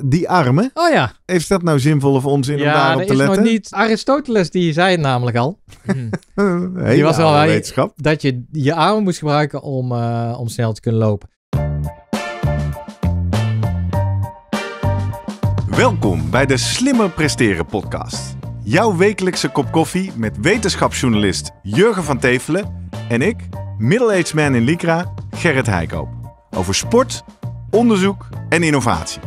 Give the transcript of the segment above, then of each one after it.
Die armen? Oh ja. Heeft dat nou zinvol of onzin om daarop te letten? Ja, dat nog niet. Aristoteles die zei het namelijk al. Hmm. die was al wetenschap. Dat je je armen moest gebruiken om, eh, om snel te kunnen lopen. Welkom bij de Slimmer Presteren podcast. Jouw wekelijkse kop koffie met wetenschapsjournalist Jurgen van Tevelen en ik, middle-aged man in Lycra, Gerrit Heikoop. Over sport, onderzoek en innovatie.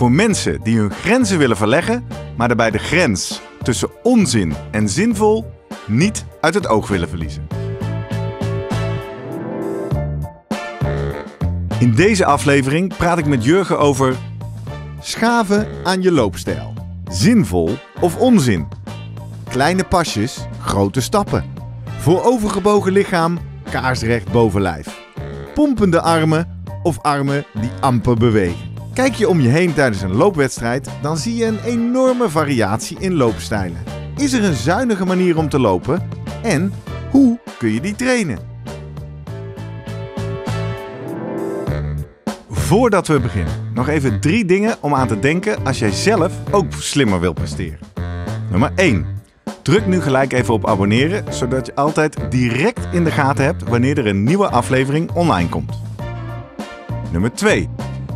Voor mensen die hun grenzen willen verleggen, maar daarbij de grens tussen onzin en zinvol niet uit het oog willen verliezen. In deze aflevering praat ik met Jurgen over schaven aan je loopstijl. Zinvol of onzin? Kleine pasjes, grote stappen. Voorovergebogen lichaam, kaarsrecht bovenlijf. Pompende armen of armen die amper bewegen. Kijk je om je heen tijdens een loopwedstrijd, dan zie je een enorme variatie in loopstijlen. Is er een zuinige manier om te lopen? En hoe kun je die trainen? Voordat we beginnen, nog even drie dingen om aan te denken als jij zelf ook slimmer wil presteren. Nummer 1. Druk nu gelijk even op abonneren, zodat je altijd direct in de gaten hebt wanneer er een nieuwe aflevering online komt. Nummer 2.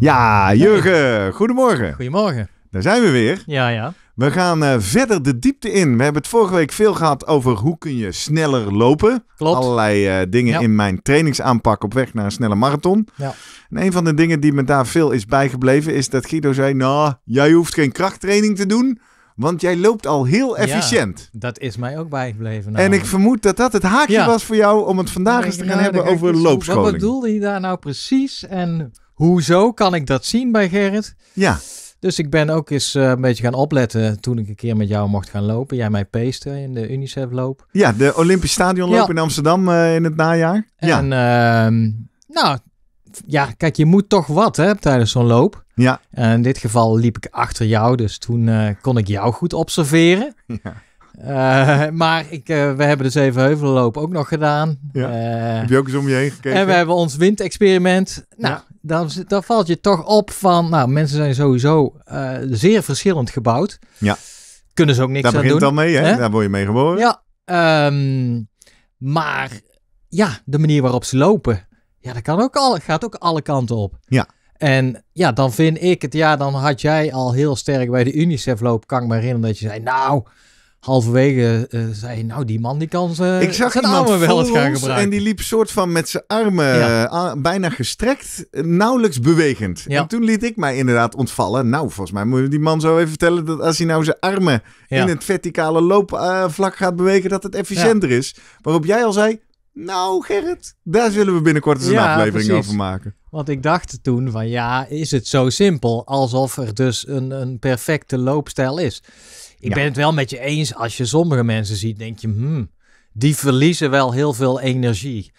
Ja, Jurgen, goedemorgen. Goedemorgen. Daar zijn we weer. Ja, ja. We gaan eh, verder de diepte in. We hebben het vorige week veel gehad over hoe kun je sneller lopen. Klopt. Allerlei eh, dingen in mijn trainingsaanpak op weg naar een snelle marathon. Ja. En een van de dingen die me daar veel is bijgebleven is dat Guido zei... Nou, jij hoeft geen krachttraining te doen, want jij loopt al heel efficiënt. Ja, dat is mij ook bijgebleven. Nou. En ik nou. vermoed dat dat het haakje was voor jou om het vandaag eens te gaan nou, hebben over loopscholing. Wat bedoelde hij daar nou precies en hoezo kan ik dat zien bij Gerrit? Ja. Dus ik ben ook eens eh, een beetje gaan opletten toen ik een keer met jou mocht gaan lopen. Jij mij peesten in de UNICEF loop. Ja, de Olympisch Stadionloop ja. in Amsterdam eh, in het najaar. Ja. En ehm, nou, ja, kijk, je moet toch wat hè, tijdens zo'n loop. Ja. En in dit geval liep ik achter jou, dus toen eh, kon ik jou goed observeren. Ja. Eh, maar ik, eh, we hebben de Zevenheuvelenloop ook nog gedaan. Eh, Heb je ook eens om je heen gekeken? En we hebben ons windexperiment. Nou, dan, dan, valt je toch op van... Nou, mensen zijn sowieso zeer verschillend gebouwd. Ja. Kunnen ze ook niks aan doen. Daar begint al mee, hè? Daar word je mee geboren. Ja. Ehm, maar ja, de manier waarop ze lopen... Ja, dat kan ook alle, gaat ook alle kanten op. Ja. En ja, dan vind ik het... Ja, dan had jij al heel sterk bij de UNICEF-loop... Kan ik me herinneren dat je zei... Nou halverwege eh, zei, nou die man die kan ze ik zag zijn armen wel eens gaan gebruiken. En die liep soort van met zijn armen eh, bijna gestrekt, eh, nauwelijks bewegend. En toen liet ik mij inderdaad ontvallen. Nou, volgens mij moet die man zo even vertellen dat als hij nou zijn armen in het verticale loopvlak gaat bewegen, dat het efficiënter is. Waarop jij al zei, nou Gerrit, daar zullen we binnenkort eens een aflevering over maken. Want ik dacht toen van ja, is het zo simpel alsof er dus een, een perfecte loopstijl is. Ik ben het wel met je eens. Als je sommige mensen ziet, denk je, hmm, die verliezen wel heel veel energie.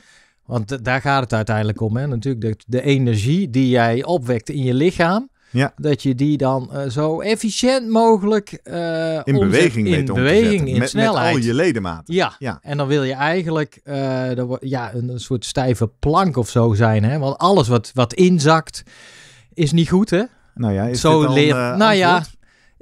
Want daar gaat het uiteindelijk om. Hè? Natuurlijk de, energie die jij opwekt in je lichaam. Dat je die dan eh, zo efficiënt mogelijk eh, in beweging in beweging, in met, snelheid. Met al je ledematen. Ja. En dan wil je eigenlijk eh, ja, een, soort stijve plank of zo zijn. Hè? Want alles wat, wat inzakt is niet goed, hè? Nou ja, is zo dit leert. nou ja,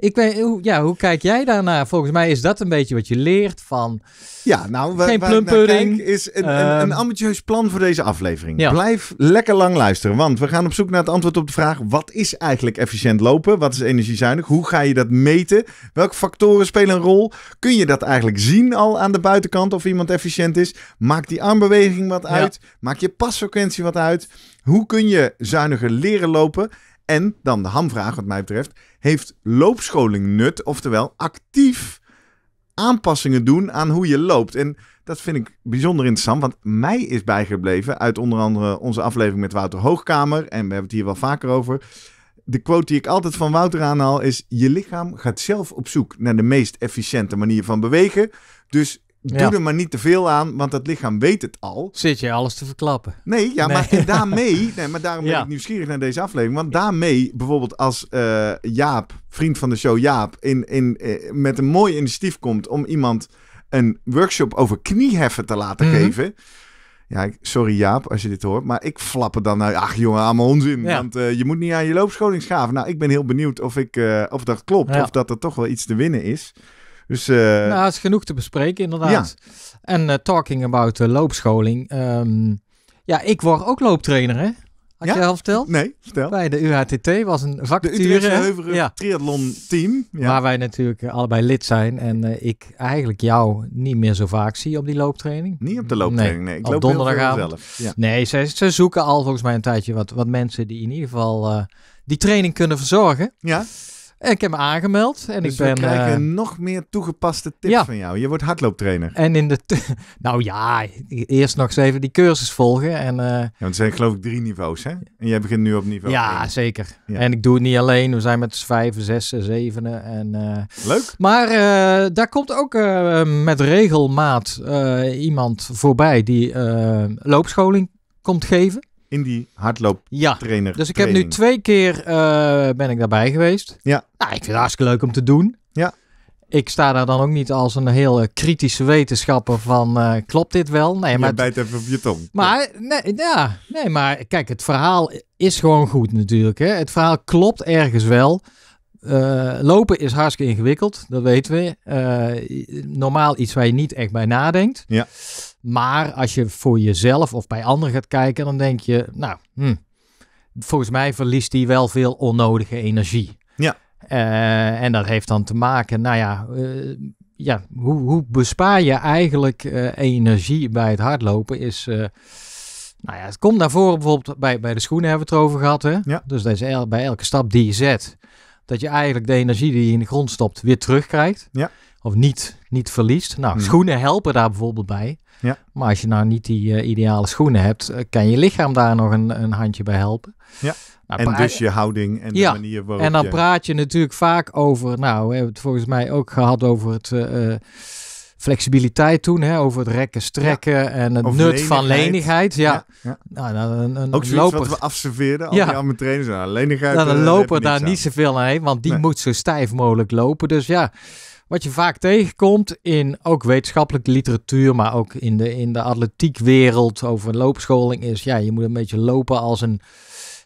ik weet, ja, hoe kijk jij daarnaar? Volgens mij is dat een beetje wat je leert van. Ja, nou, geen plumpudding. Nou, is een, een, een, ehm, ambitieus plan voor deze aflevering. Blijf lekker lang luisteren, want we gaan op zoek naar het antwoord op de vraag: wat is eigenlijk efficiënt lopen? Wat is energiezuinig? Hoe ga je dat meten? Welke factoren spelen een rol? Kun je dat eigenlijk zien al aan de buitenkant of iemand efficiënt is? Maakt die armbeweging wat uit? Maakt je pasfrequentie wat uit? Hoe kun je zuiniger leren lopen? En dan de hamvraag, wat mij betreft, heeft loopscholing nut? Oftewel, actief aanpassingen doen aan hoe je loopt. En dat vind ik bijzonder interessant, want mij is bijgebleven uit onder andere onze aflevering met Wouter Hoogkamer. En we hebben het hier wel vaker over. De quote die ik altijd van Wouter aanhaal is: Je lichaam gaat zelf op zoek naar de meest efficiënte manier van bewegen. Dus Doe er maar niet te veel aan, want het lichaam weet het al. Zit je alles te verklappen? Nee, ja, maar daarmee, nee, maar daarom ben ik nieuwsgierig naar deze aflevering. Want daarmee, bijvoorbeeld als eh, Jaap, vriend van de show Jaap, in, in, eh, met een mooi initiatief komt om iemand een workshop over knieheffen te laten mhm. geven. Ja, sorry Jaap als je dit hoort, maar ik flap er dan uit. Ach jongen, allemaal onzin. Want eh, je moet niet aan je loopscholing schaven. Nou, ik ben heel benieuwd of, ik, of dat klopt. Of dat er toch wel iets te winnen is. Dus, uh... Nou, het is genoeg te bespreken, inderdaad. En eh, talking about loopscholing. Ehm, ja, ik word ook looptrainer, hè? Had je al verteld? Nee, vertel. Bij de UHTT was een vacature. ja. triathlon team. Ja. Waar wij natuurlijk allebei lid zijn. En eh, ik eigenlijk jou niet meer zo vaak zie op die looptraining. Niet op de looptraining, nee. Ik op loop donderdagavond. Zelf. Ja. Nee, ze, ze, zoeken al volgens mij een tijdje wat, wat mensen die in ieder geval die training kunnen verzorgen. Ja. Ik heb me aangemeld en dus ik ben. We krijgen eh, nog meer toegepaste tips van jou. Je wordt hardlooptrainer. En in de. Nou ja, eerst nog eens even die cursus volgen. En, uh, ja, want er zijn geloof ik drie niveaus, hè? En jij begint nu op niveau. Ja, zeker. En ik doe het niet alleen. We zijn met vijf, zes, zevenen En, eh, Leuk. Maar daar komt ook met regelmaat iemand voorbij die loopscholing komt geven in die hardlooptrainer. dus ik heb nu twee keer eh, ben ik daarbij geweest. Ja. Nou, ik vind het hartstikke leuk om te doen. Ja. Ik sta daar dan ook niet als een heel eh, kritische wetenschapper van eh, klopt dit wel? Nee, maar je bijt even op je tong. Maar nee, ja, nee, maar kijk, het verhaal is gewoon goed natuurlijk. Hè? Het verhaal klopt ergens wel. lopen is hartstikke ingewikkeld, dat weten we. normaal iets waar je niet echt bij nadenkt. Ja. Maar als je voor jezelf of bij anderen gaat kijken, dan denk je, nou, hm, volgens mij verliest hij wel veel onnodige energie. Ja. Eh, en dat heeft dan te maken, nou ja, eh, ja hoe, hoe bespaar je eigenlijk eh, energie bij het hardlopen is... nou ja, het komt daarvoor bijvoorbeeld bij, bij de schoenen hebben we het over gehad. Hè? Ja. Dus dat is bij elke stap die je zet, dat je eigenlijk de energie die je in de grond stopt weer terugkrijgt. Ja. Of niet, niet verliest. Nou, hmm. schoenen helpen daar bijvoorbeeld bij. Ja. Maar als je nou niet die eh, ideale schoenen hebt, eh, kan je lichaam daar nog een, een handje bij helpen. Ja. Nou, en dus je houding en de manier waarop En dan praat je natuurlijk vaak over, nou, we hebben het volgens mij ook gehad over het... Eh, flexibiliteit toen, hè, over het rekken, strekken en het nut van lenigheid. Ja. Nou, een, een Ook loper. wat we afserveren al ja. die andere trainers, nou, lenigheid. Nou, een eh, loper daar niet zoveel aan want die moet zo stijf mogelijk lopen. Dus ja, wat je vaak tegenkomt in ook wetenschappelijke literatuur, maar ook in de, in de atletiekwereld over loopscholing is, ja, je moet een beetje lopen als een,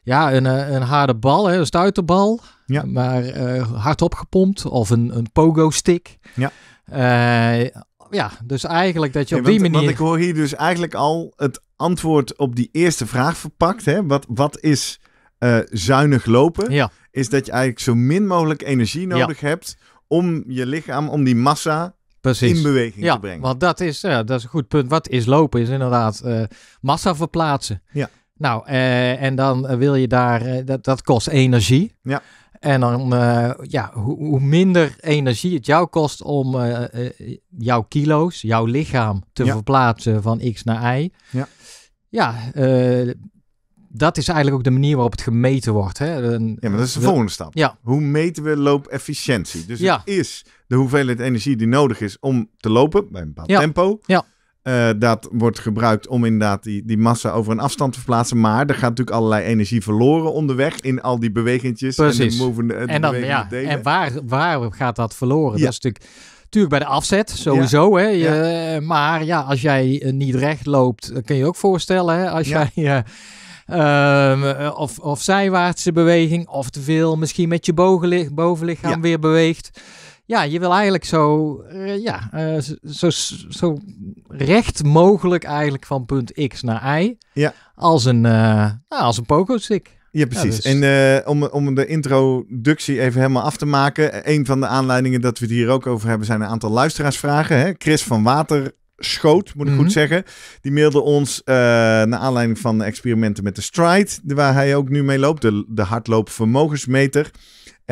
ja, een, eh, een harde bal, hè, een stuiterbal, ja. maar uh, hardop gepompt of een, een pogo-stick. Ja. Eh, ja, dus eigenlijk dat je op die manier... Want ik hoor hier dus eigenlijk al het antwoord op die eerste vraag verpakt. Hè? Wat, wat is eh, zuinig lopen? Ja. Is dat je eigenlijk zo min mogelijk energie nodig hebt om je lichaam, om die massa in beweging te brengen. Want dat is, ja, dat is een goed punt. Wat is lopen? Is inderdaad eh, massa verplaatsen. Ja. Nou, en dan wil je daar, dat, dat kost energie. Ja. En dan, eh, ja, hoe, hoe, minder energie het jou kost om eh, eh, jouw kilo's, jouw lichaam te verplaatsen van X naar Y. Ja, ja dat is eigenlijk ook de manier waarop het gemeten wordt. Hè? ja, maar dat is de volgende stap. Ja. Hoe meten we loopefficiëntie? Dus het is de hoeveelheid energie die nodig is om te lopen bij een bepaald tempo. Ja. Eh, dat wordt gebruikt om inderdaad die, die massa over een afstand te verplaatsen. Maar er gaat natuurlijk allerlei energie verloren onderweg in al die bewegingjes. Precies. En, de en, dan, en waar, waar gaat dat verloren? Dat is natuurlijk, natuurlijk bij de afzet, sowieso. Hè? Eh, maar ja, als jij eh, niet recht loopt, kun je ook voorstellen. Hè? Als jij... Ehm, of, of zijwaartse beweging, of te veel misschien met je bovenlichaam weer beweegt ja, je wil eigenlijk zo, eh, ja, eh, zo, zo recht mogelijk eigenlijk van punt X naar Y. Ja. Als een, eh, nou, als een pogo-stick. Ja, precies. Dus- en om, om de introductie even helemaal af te maken. Een van de aanleidingen dat we het hier ook over hebben zijn een aantal luisteraarsvragen. Hè? Chris van Water. Schoot, moet ik goed mhm. zeggen. Die mailde ons uh, naar aanleiding van de experimenten met de Stride, waar hij ook nu mee loopt, de, de hardloopvermogensmeter.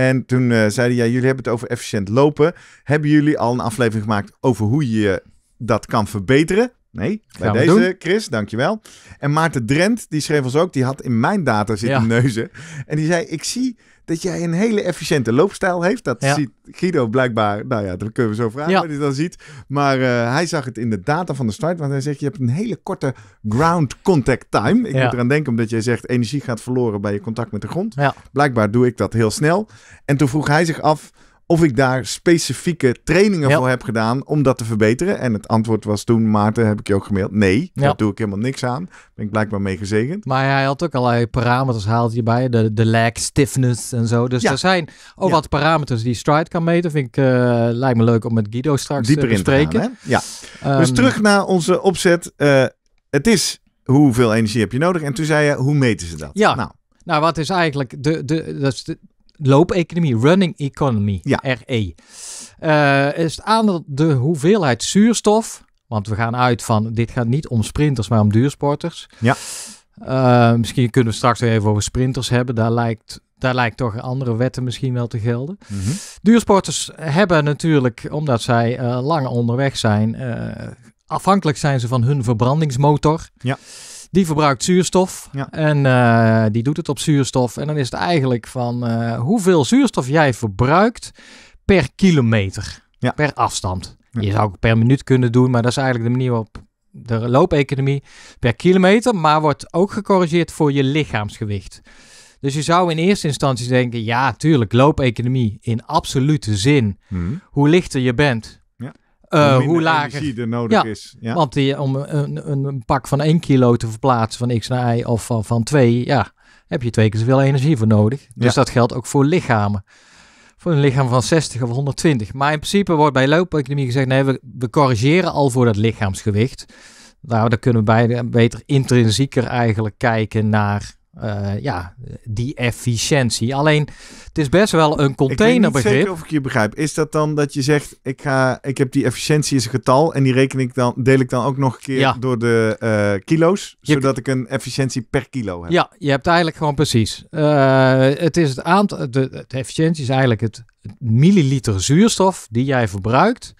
En toen eh, zeiden, ja, jullie hebben het over efficiënt lopen. Hebben jullie al een aflevering gemaakt over hoe je dat kan verbeteren? Nee, bij deze, doen. Chris, dankjewel. En Maarten Drent, die schreef ons ook, die had in mijn data zitten neuzen. En die zei, ik zie dat jij een hele efficiënte loopstijl heeft. Dat ziet Guido blijkbaar, nou ja, dat kunnen we zo vragen ja. hij dat ziet. Maar eh, hij zag het in de data van de start, want hij zegt je hebt een hele korte ground contact time. Ik ja. moet eraan denken omdat jij zegt energie gaat verloren bij je contact met de grond. Blijkbaar doe ik dat heel snel. En toen vroeg hij zich af, of ik daar specifieke trainingen voor heb gedaan om dat te verbeteren. En het antwoord was toen, Maarten, heb ik je ook gemaild. Nee, dat daar doe ik helemaal niks aan. Ben ik blijkbaar mee gezegend. Maar hij had ook allerlei parameters haalt hierbij. De, de lag, stiffness en zo. Dus ja. er zijn ook wat parameters die Stride kan meten. Vind ik, eh, lijkt me leuk om met Guido straks eh, Dieper te spreken. Gaan, ja. dus ehm, terug naar onze opzet. Eh, het is hoeveel energie heb je nodig? En toen zei je, hoe meten ze dat? Ja. Nou, nou, wat is eigenlijk de, de, dat is de, loopeconomie, running economy, ja. RE. is eh, het aandeel de hoeveelheid zuurstof, want we gaan uit van dit gaat niet om sprinters, maar om duursporters. Ja. Eh, misschien kunnen we straks weer even over sprinters hebben. Daar lijkt, daar lijkt toch andere wetten misschien wel te gelden. Mhm. Duursporters hebben natuurlijk, omdat zij uh, eh, lang onderweg zijn, afhankelijk zijn ze van hun verbrandingsmotor. Ja. Die verbruikt zuurstof en eh, die doet het op zuurstof. En dan is het eigenlijk van eh, hoeveel zuurstof jij verbruikt per kilometer, per afstand. Je zou ook per minuut kunnen doen, maar dat is eigenlijk de manier waarop de loopeconomie per kilometer, maar wordt ook gecorrigeerd voor je lichaamsgewicht. Dus je zou in eerste instantie denken, ja, tuurlijk, loopeconomie in absolute zin. Hmm. Hoe lichter je bent, uh, hoe, laag lager er nodig ja, is. Ja? Want die, om een, een, pak van 1 kilo te verplaatsen van x naar y of van, van 2, ja, heb je twee keer zoveel energie voor nodig. Dus dat geldt ook voor lichamen. Voor een lichaam van 60 of 120. Maar in principe wordt bij economie gezegd: nee, we, we corrigeren al voor dat lichaamsgewicht. Nou, dan kunnen we bij, beter intrinsieker eigenlijk kijken naar eh, ja, die efficiëntie. Alleen, het is best wel een containerbegrip. Ik weet niet of ik je begrijp. Is dat dan dat je zegt, ik, ga, ik heb die efficiëntie is een getal en die reken ik dan, deel ik dan ook nog een keer door de eh, kilo's, zodat ik een efficiëntie per kilo heb? Ja, je hebt eigenlijk gewoon precies. Eh, het is het aantal, de, efficiëntie is eigenlijk het milliliter zuurstof die jij verbruikt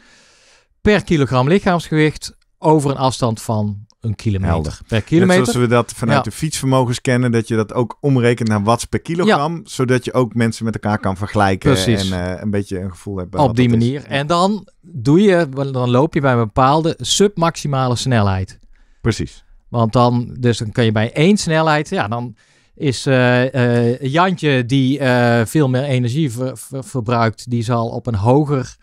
per kilogram lichaamsgewicht over een afstand van kilometer per kilometer. Net zoals we dat vanuit de fietsvermogens kennen, dat je dat ook omrekent naar watts per kilogram, zodat je ook mensen met elkaar kan vergelijken en eh, een beetje een gevoel hebt. Op die manier. En dan doe je, dan loop je bij een bepaalde submaximale snelheid. Precies. Want dan, dus dan kan je bij één snelheid, ja, dan is uh, Jantje die veel meer energie verbruikt, die zal op een hoger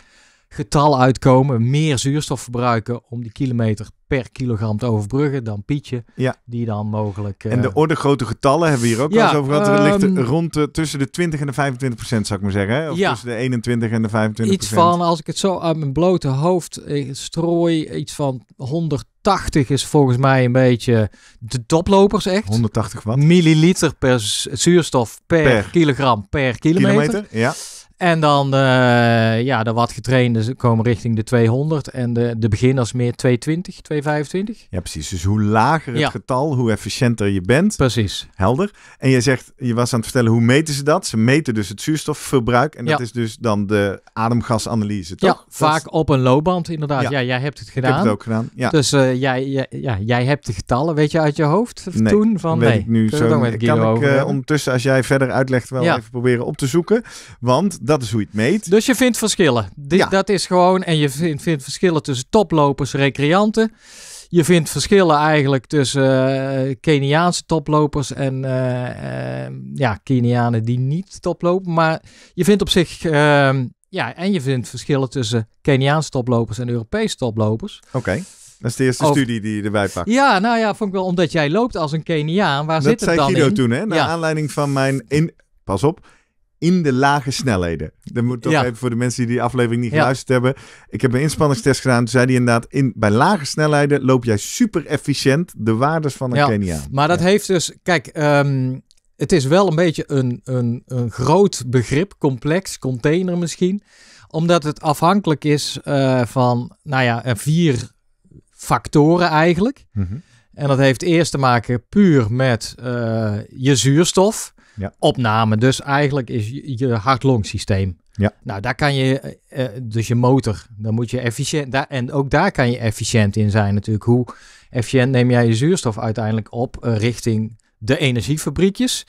getal uitkomen, meer zuurstof verbruiken om die kilometer per kilogram te overbruggen dan Pietje. Ja. Die dan mogelijk... En de eh, orde grote getallen hebben we hier ook ja, al over gehad. ligt ehm, rond de, tussen de 20 en de 25 procent, zou ik maar zeggen. Hè? Of ja. tussen de 21 en de 25 Iets van, als ik het zo uit mijn blote hoofd eh, strooi, iets van 180 is volgens mij een beetje de toplopers echt. 180 wat? Milliliter per zuurstof per, kilogram per kilometer. kilometer ja. En dan eh, ja, de wat getrainde komen richting de 200 en de, de beginners meer 220, 225. Ja, precies. Dus hoe lager het getal, hoe efficiënter je bent. Precies. Helder. En je zegt, je was aan het vertellen, hoe meten ze dat? Ze meten dus het zuurstofverbruik en dat is dus dan de ademgasanalyse, toch? Ja, vaak op een loopband inderdaad. Ja. jij hebt het gedaan. Ik heb het ook gedaan, ja. Dus eh, jij, ja, jij hebt de getallen, weet je, uit je hoofd nee, toen? Van, nee, nu zo. Kan ik eh, ondertussen, als jij verder uitlegt, wel even proberen op te zoeken. Want dat is hoe je het meet. Dus je vindt verschillen. ja. Dat is gewoon. En je vindt, vindt verschillen tussen toplopers, recreanten. Je vindt verschillen eigenlijk tussen eh, Keniaanse toplopers en eh, eh, ja, Kenianen die niet toplopen. Maar je vindt op zich. Ehm, ja, en je vindt verschillen tussen Keniaanse toplopers en Europese toplopers. Oké. Dat is de eerste studie die je erbij pakt. Ja, nou ja, vond ik wel omdat jij loopt als een Keniaan. Waar zit het dan Guido Dat zei Guido toen, hè? Naar aanleiding van mijn... In, pas op in de lage snelheden. Dan moet toch even voor de mensen die die aflevering niet geluisterd hebben. Ik heb een inspanningstest gedaan. Toen zei hij inderdaad, in, bij lage snelheden loop jij super efficiënt de waardes van een ja, Maar dat heeft dus, kijk, ehm, het is wel een beetje een, een, een groot begrip, complex, container misschien. Omdat het afhankelijk is eh, van, nou ja, vier factoren eigenlijk. Mhm. En dat heeft eerst te maken puur met eh, je zuurstof ja. opname. Dus eigenlijk is je hart-long systeem. Ja. Nou, daar kan je, eh, eh, dus je motor, dan moet je efficiënt, daar, en ook daar kan je efficiënt in zijn natuurlijk. Hoe efficiënt neem jij je zuurstof uiteindelijk op eh, richting de energiefabriekjes?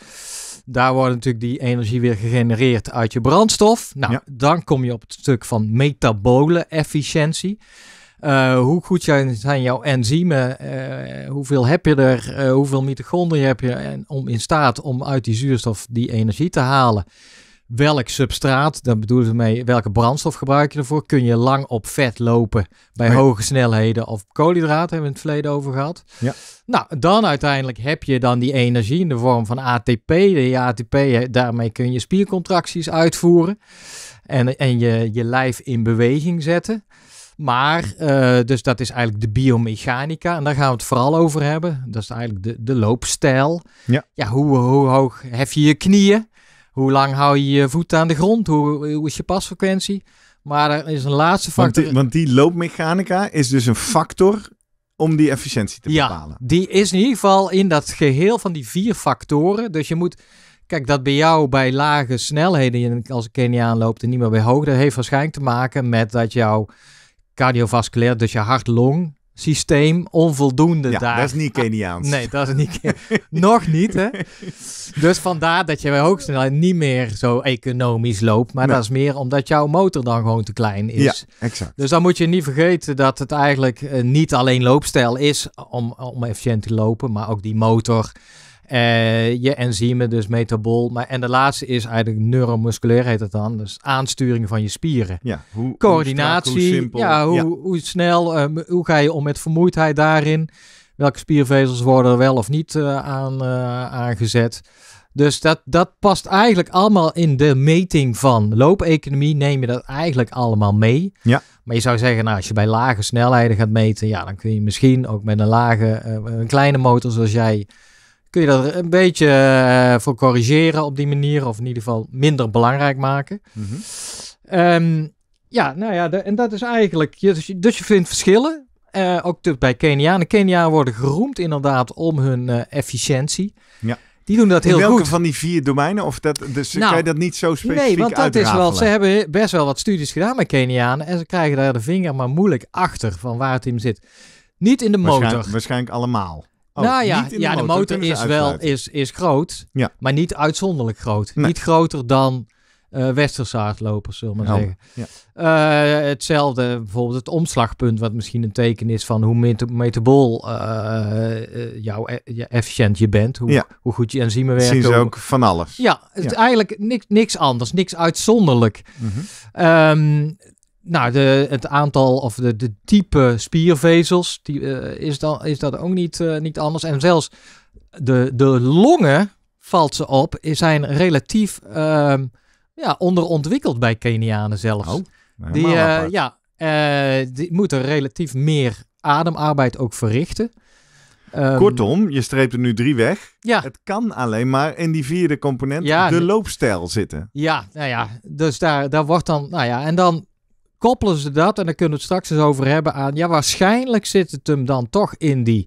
Daar wordt natuurlijk die energie weer gegenereerd uit je brandstof. Nou, dan kom je op het stuk van metabole efficiëntie. Eh, hoe goed zijn, jouw enzymen? Uh, hoeveel heb je er? Eh, hoeveel mitochondriën heb je en om in staat om uit die zuurstof die energie te halen? Welk substraat, dan bedoel ik mee, welke brandstof gebruik je ervoor? Kun je lang op vet lopen bij oh hoge snelheden of koolhydraten? Hebben we in het verleden over gehad. Ja. Nou, dan uiteindelijk heb je dan die energie in de vorm van ATP. De ATP, daarmee kun je spiercontracties uitvoeren en, en je, je lijf in beweging zetten. Maar, eh, dus dat is eigenlijk de biomechanica. En daar gaan we het vooral over hebben. Dat is eigenlijk de, de loopstijl. Ja. ja hoe, hoe hoog hef je je knieën? Hoe lang hou je je voeten aan de grond? Hoe, hoe is je pasfrequentie? Maar er is een laatste factor. Want die, loopmechanica is dus een factor om die efficiëntie te bepalen. Ja, die is in ieder geval in dat geheel van die vier factoren. Dus je moet... Kijk, dat bij jou bij lage snelheden, als een Keniaan loopt en niet meer bij hoog, heeft waarschijnlijk te maken met dat jouw cardiovasculair, dus je hart-long systeem onvoldoende ja, daar. dat is niet Keniaans. Nee, dat is niet Nog niet, hè? Dus vandaar dat je bij hoogsnelheid niet meer zo economisch loopt. Maar dat is meer omdat jouw motor dan gewoon te klein is. Ja, exact. Dus dan moet je niet vergeten dat het eigenlijk eh, niet alleen loopstijl is om, om efficiënt te lopen, maar ook die motor... Eh, je enzymen, dus metabol. Maar, en de laatste is eigenlijk neuromusculair, heet het dan. Dus aansturing van je spieren. Ja, hoe, Coördinatie. Hoe, Ja, hoe, hoe snel, ehm, hoe ga je om met vermoeidheid daarin? Welke spiervezels worden er wel of niet eh, aan, eh, aangezet? Dus dat, dat past eigenlijk allemaal in de meting van loopeconomie. Neem je dat eigenlijk allemaal mee. Ja. Maar je zou zeggen, nou, als je bij lage snelheden gaat meten, ja, dan kun je misschien ook met een lage, een kleine motor zoals jij kun je dat een beetje uh, voor corrigeren op die manier, of in ieder geval minder belangrijk maken. Mhm. Ehm, ja, nou ja, en dat is eigenlijk, dus, dus je, vindt verschillen, eh, ook bij Kenianen. Kenianen worden geroemd inderdaad om hun eh, efficiëntie. Ja. Die doen dat heel welke goed. Welke van die vier domeinen? Of dat, dus kan nou, je dat niet zo specifiek Nee, want dat is wel, ze hebben best wel wat studies gedaan met Kenianen. En ze krijgen daar de vinger maar moeilijk achter van waar het in zit. Niet in de motor. Waarschijnlijk, waarschijnlijk allemaal. Oh, nou ja, de ja, de motor, is wel is, is groot, ja. maar niet uitzonderlijk groot. Niet groter dan uh, eh, westerse zullen we maar zeggen. Ja. Eh, hetzelfde, bijvoorbeeld het omslagpunt, wat misschien een teken is van hoe meta metabol uh, eh, jouw e efficiënt je bent, hoe, ja. hoe goed je enzymen werken. Zien ze ook van alles. Ja, het eigenlijk niks, niks anders, niks uitzonderlijk. Mhm. Ehm, nou, de, het aantal of de, de type spiervezels die, eh, is, dan, is dat ook niet, eh, niet anders. En zelfs de, de longen, valt ze op, zijn relatief ehm, ja, onderontwikkeld bij Kenianen zelf. Oh, die, eh, ja, die moeten relatief meer ademarbeid ook verrichten. Ehm, Kortom, je streept er nu drie weg. Ja. Het kan alleen maar in die vierde component, de loopstijl, zitten. Ja, nou ja, dus daar, daar wordt dan, nou ja, en dan koppelen ze dat, en daar kunnen we het straks eens over hebben, aan... Ja, waarschijnlijk zit het hem dan toch in die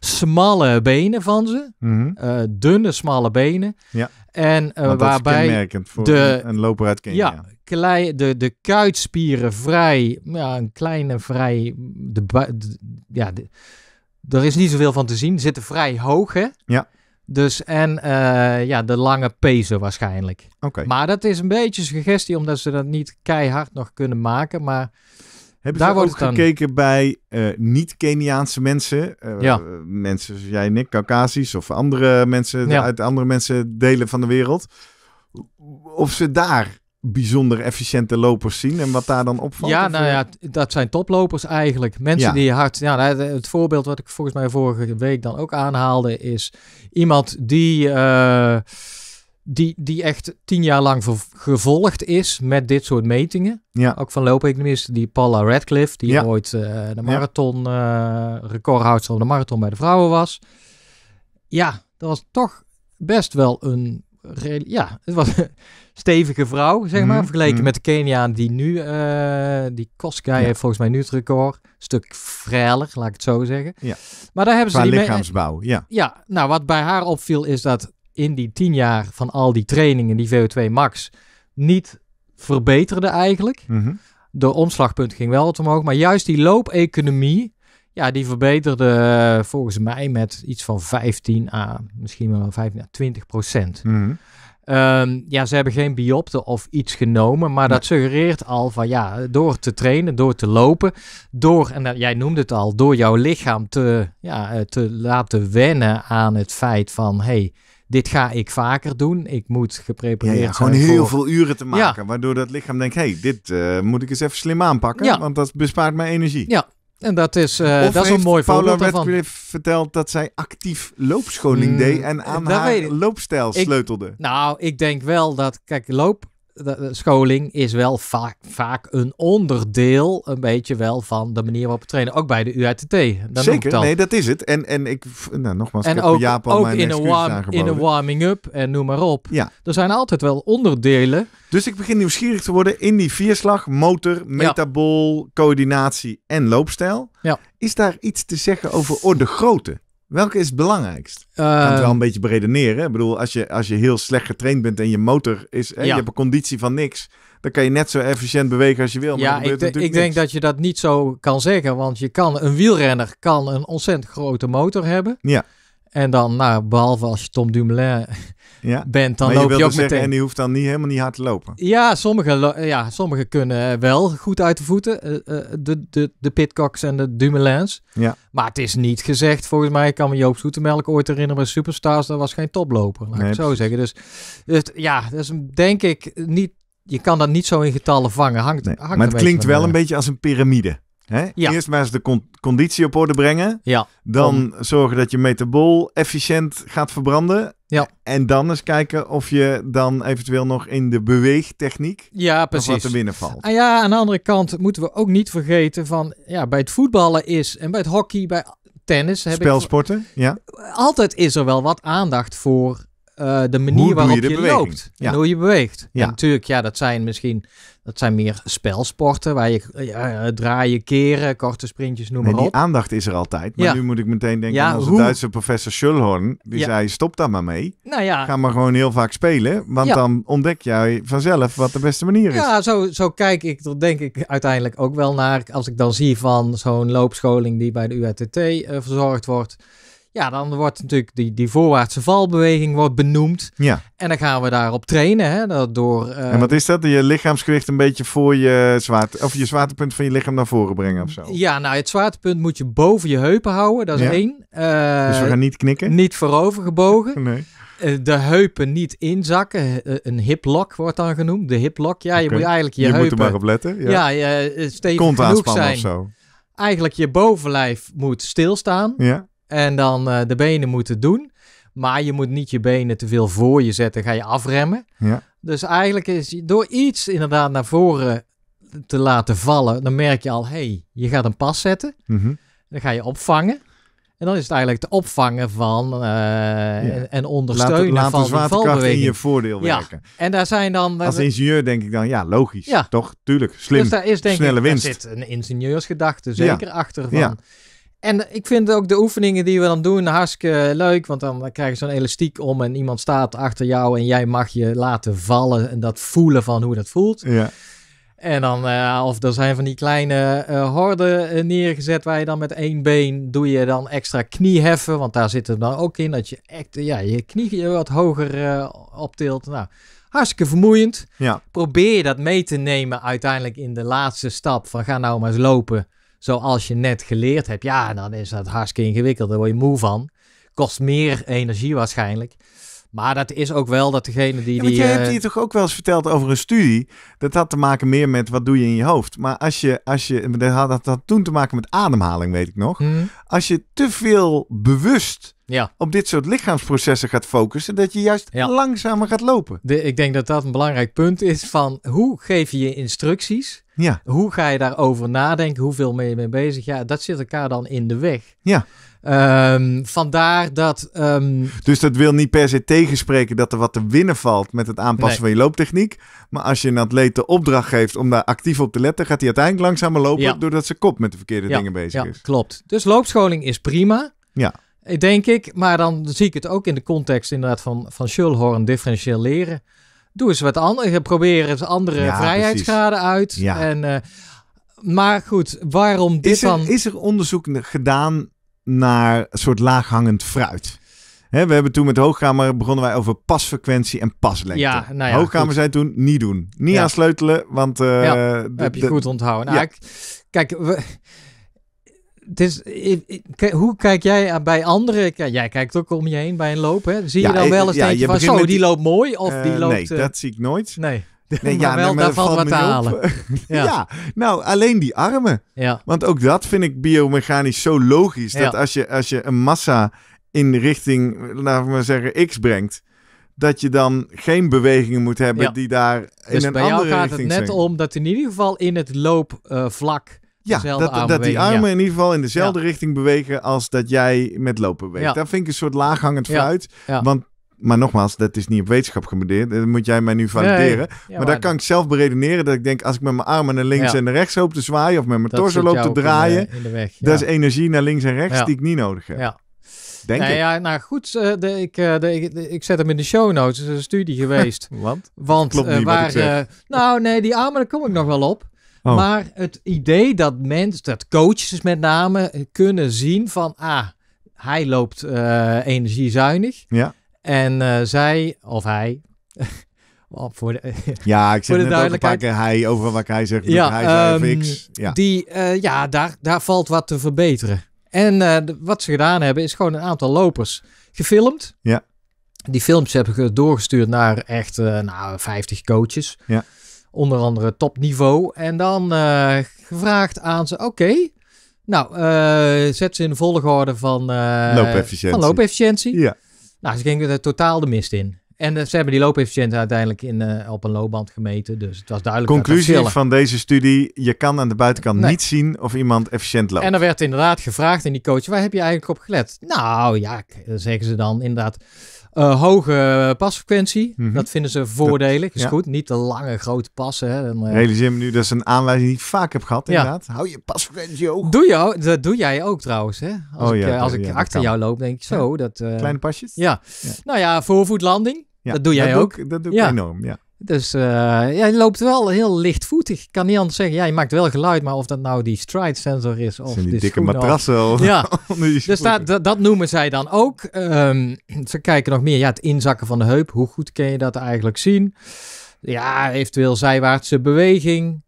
smalle benen van ze. Mhm. Eh, dunne, smalle benen. Ja. En eh, waarbij voor de, een loper uit Ja, klei, de, de kuitspieren vrij, ja, een kleine vrij, de, de ja, de, er is niet zoveel van te zien. Zitten vrij hoog, hè? Ja. Dus en eh, ja, de lange pezen waarschijnlijk. Maar dat is een beetje suggestie, omdat ze dat niet keihard nog kunnen maken. Maar hebben daar ze ook gekeken bij eh, niet-Keniaanse mensen? Eh, mensen zoals jij en ik, Caucasisch of andere mensen uit andere mensen delen van de wereld. Of ze daar bijzonder efficiënte lopers zien en wat daar dan opvalt? Ja, nou eh? ja, dat zijn toplopers eigenlijk. Mensen die hard... Ja, nou, het voorbeeld wat ik volgens mij vorige week dan ook aanhaalde is iemand die... Eh, die, die echt tien jaar lang gevolgd is met dit soort metingen. Ja. Ook van loopeconomisten, die Paula Radcliffe, die ooit eh, de marathon record recordhoudster op de marathon bij de vrouwen was. Ja, dat was toch best wel een ja, het was een stevige vrouw, zeg maar. Mhm, vergeleken mhm. met de Keniaan die nu, uh, die heeft volgens mij nu het record. Een stuk freler, laat ik het zo zeggen. Ja. Maar daar hebben ze die lichaamsbouw, ja. Ja, nou wat bij haar opviel is dat in die tien jaar van al die trainingen, die VO2 max, niet verbeterde eigenlijk. Mhm. De omslagpunt ging wel wat omhoog, maar juist die loopeconomie ja, die verbeterde eh, volgens mij met iets van 15 à misschien wel 15 à 20 procent. Mhm. Ehm, ja, ze hebben geen biopte of iets genomen, maar dat suggereert al van ja, door te trainen, door te lopen, door, en dat, jij noemde het al, door jouw lichaam te, ja, eh, te laten wennen aan het feit van hey, dit ga ik vaker doen. Ik moet geprepareerd gewoon zijn. heel veel uren te maken. Ja. Waardoor dat lichaam denkt, hey, dit eh, moet ik eens even slim aanpakken. Want dat bespaart mij energie. Ja, en dat is, eh, dat is een mooi Paula voorbeeld Paula Radcliffe verteld dat zij actief loopscholing mm, deed en aan haar loopstijl sleutelde. nou, ik denk wel dat, kijk, loop scholing is wel vaak, vaak een onderdeel, een beetje wel, van de manier waarop we trainen. Ook bij de UITT. Zeker, nee, dat is het. En, en ik, nou, nogmaals, en ik heb Japan ook mijn in een, in een warming-up en noem maar op. Ja. Er zijn altijd wel onderdelen. Dus ik begin nieuwsgierig te worden in die vierslag, motor, metabol, coördinatie en loopstijl. Ja. Is daar iets te zeggen over orde grootte? Welke is het belangrijkst? Je kan wel een ehm, beetje beredeneren. Ik bedoel, als je, als je heel slecht getraind bent en je motor is... Hè, Je hebt een conditie van niks. Dan kan je net zo efficiënt bewegen als je wil. Maar ja, ik, denk dat je dat niet zo kan zeggen. Want je kan, een wielrenner kan een ontzettend grote motor hebben. Ja. En dan, nou, behalve als je Tom Dumoulin ja. bent, dan loop je, je ook zeggen, meteen. En die hoeft dan niet, helemaal niet hard te lopen. Ja, sommige, ja, sommige kunnen wel goed uit de voeten. Uh, de, de, de Pitcocks en de Dumoulins. Ja. Maar het is niet gezegd. Volgens mij kan me Joop Zoetemelk ooit herinneren bij Superstars. Dat was geen toploper, laat ik zo zeggen. Dus, ja, dat is denk ik niet... Je kan dat niet zo in getallen vangen. Hangt, hangt maar het klinkt wel een beetje als een piramide. Hè? Eerst maar eens de conditie op orde brengen. Ja. Dan zorgen dat je metabol efficiënt gaat verbranden. Ja. En dan eens kijken of je dan eventueel nog in de beweegtechniek ja, wat te winnen valt. Ah ja, aan de andere kant moeten we ook niet vergeten van ja, bij het voetballen is en bij het hockey, bij tennis. Heb Spelsporten, ik, ja. Altijd is er wel wat aandacht voor eh, de manier waarop je, loopt hoe je beweegt. Ja. En natuurlijk, ja, dat zijn misschien dat zijn meer spelsporten waar je draai draaien, keren, korte sprintjes, noem maar op. op. Die aandacht is er altijd. Maar nu moet ik meteen denken aan onze Duitse professor Schulhorn. Die zei, stop daar maar mee. Nou Ga maar gewoon heel vaak spelen. Want dan ontdek jij vanzelf wat de beste manier is. Ja, zo, zo kijk ik er denk ik uiteindelijk ook wel naar. Als ik dan zie van zo'n loopscholing die bij de UATT eh, verzorgd wordt... Ja, dan wordt natuurlijk die, die voorwaartse valbeweging wordt benoemd. Ja. En dan gaan we daarop trainen. Hè, door, eh, En wat is dat? Je lichaamsgewicht een beetje voor je zwaarte, of je zwaartepunt van je lichaam naar voren brengen of zo? Ja, nou het zwaartepunt moet je boven je heupen houden. Dat is één. Eh, dus we gaan niet knikken? Niet voorover gebogen. nee eh, de heupen niet inzakken. Een hiplock wordt dan genoemd. De hiplock. Ja, je moet eigenlijk je, je heupen... Je moet er maar op letten. Ja, ja je, stevig Kont zijn. Of zo. Eigenlijk je bovenlijf moet stilstaan. Ja. En dan eh, de benen moeten doen. Maar je moet niet je benen te veel voor je zetten, ga je afremmen. Ja. Dus eigenlijk is door iets inderdaad naar voren te laten vallen, dan merk je al, hey, je gaat een pas zetten. Mhm. Dan ga je opvangen. En dan is het eigenlijk te opvangen van eh, en ondersteunen laat, laat van de valbeweging. in je voordeel werken. En daar zijn dan... Als ingenieur denk ik dan, ja, logisch, toch? Tuurlijk, slim, dus daar is, denk snelle ik, winst. Er zit een ingenieursgedachte zeker achter van... En ik vind ook de oefeningen die we dan doen hartstikke leuk. Want dan krijg je zo'n elastiek om en iemand staat achter jou en jij mag je laten vallen. En dat voelen van hoe dat voelt. Ja. En dan, eh, of er zijn van die kleine uh, horden eh, neergezet waar je dan met één been doe je dan extra knieheffen. Want daar zit het dan ook in dat je echt, ja, je knie wat hoger optilt. Nou, hartstikke vermoeiend. Ja. Probeer dat mee te nemen uiteindelijk in de laatste stap van ga nou maar eens lopen zoals je net geleerd hebt, ja, dan is dat hartstikke ingewikkeld. Daar word je moe van. Kost meer energie waarschijnlijk. Maar dat is ook wel dat degene die. Ja, want die, eh, hebt hier toch ook wel eens verteld over een studie. Dat had te maken meer met wat doe je in je hoofd. Maar als je. Als je dat, had, dat toen te maken met ademhaling, weet ik nog. Hmm. Als je te veel bewust. Ja. op dit soort lichaamsprocessen gaat focussen, dat je juist langzamer gaat lopen. De, ik denk dat dat een belangrijk punt is van hoe geef je je instructies? Ja. Hoe ga je daarover nadenken? Hoeveel ben je mee bezig? Ja, dat zit elkaar dan in de weg. Ja. Ehm, vandaar dat. Ehm, dus dat wil niet per se tegenspreken dat er wat te winnen valt met het aanpassen van je looptechniek. Maar als je een atleet de opdracht geeft om daar actief op te letten, gaat hij uiteindelijk langzamer lopen doordat zijn kop met de verkeerde dingen bezig ja, is. Klopt. Dus loopscholing is prima. Ja. Denk ik, maar dan zie ik het ook in de context inderdaad van, van Schulhorn differentieel leren. Doe eens wat anders. Probeer eens andere vrijheidsgraden uit. En, eh, maar goed, waarom dit is er, dan... Is er onderzoek gedaan naar een soort laaghangend fruit. we hebben toen met Hoogkamer begonnen wij over pasfrequentie en paslengte. Ja, nou Hoogkamer zei toen niet doen. Niet aansleutelen, want... Uh, heb je goed onthouden. Nou, kijk, we, het is, hoe kijk jij bij anderen? Jij kijkt ook om je heen bij een loop. Hè? Zie je dan wel eens ja, van, zo, die, loopt mooi of die eh, loopt... Nee, eh, dat zie ik nooit. Nee. Nee, maar ja, wel, daar valt wat te halen. Ja. nou, alleen die armen. Ja. Want ook dat vind ik biomechanisch zo logisch. Dat als, je, als je een massa in de richting, laten we maar zeggen, x brengt... dat je dan geen bewegingen moet hebben die daar in dus een andere richting bij jou gaat het net om dat in ieder geval in het loopvlak... ja, dat, dat die armen in ieder geval in dezelfde richting bewegen als dat jij met lopen beweegt. Dat vind ik een soort laaghangend fruit. Want maar nogmaals, dat is niet op wetenschap gebaseerd. Dat moet jij mij nu valideren. maar daar kan ik zelf beredeneren dat ik denk, als ik met mijn armen naar links en naar rechts loop te zwaaien of met mijn torso loop te draaien, dat is energie naar links en rechts die ik niet nodig heb. Ja. Denk nou, ik. Ja, nou goed, eh, eh, de, ik, de, ik zet hem in de show notes. Het is een studie geweest. Want? Want Klopt eh, waar. nou, nee, die armen, daar kom ik nog wel op. Oh. Maar het idee dat mensen, dat coaches met name, kunnen zien van, ah, hij loopt energiezuinig. Ja. En eh, zij, of hij, voor de, ja, ik zit net duidelijkheid. Ook hij, over wat hij zegt, ja, hij um, ehm, fix. Ja, die, eh, ja daar, daar valt wat te verbeteren. En eh, wat ze gedaan hebben, is gewoon een aantal lopers gefilmd. Ja. Die films hebben we doorgestuurd naar echt nou, 50 coaches. Ja. Onder andere topniveau. En dan gevraagd aan ze, oké, nou, zet ze in volgorde van, loopefficiëntie. van loopefficiëntie. Ja. Nou, ze gingen er totaal de mist in. En eh, ze hebben die loopefficiënt uiteindelijk in, eh, op een loopband gemeten. Dus het was duidelijk. Conclusie van deze studie: je kan aan de buitenkant niet zien of iemand efficiënt loopt. En er werd inderdaad gevraagd in die coach: waar heb je eigenlijk op gelet? Nou ja, zeggen ze dan inderdaad. Eh, hoge pasfrequentie, mhm. dat vinden ze voordelig. is goed, niet de lange grote passen. Hè. Dan, eh, Realiseer me nu, dat is een aanwijzing die ik vaak heb gehad, inderdaad. Hou je pasfrequentie ook? Doe je dat doe jij ook trouwens. Hè? Als oh ik, eh, als ik achter jou loop, denk ik zo. Dat, Kleine pasjes? Ja. Nou ja, voorvoetlanding. dat doe jij ook. dat doe ik enorm, ja. Dus eh, ja, hij loopt wel heel lichtvoetig. Ik kan niet anders zeggen, ja, je maakt wel geluid, maar of dat nou die stride sensor is of Zijn die dikke matrassen. ja, dus dat, dat, noemen zij dan ook. Ehm, ze kijken nog meer, ja, het inzakken van de heup. Hoe goed kun je dat eigenlijk zien? Ja, eventueel zijwaartse beweging.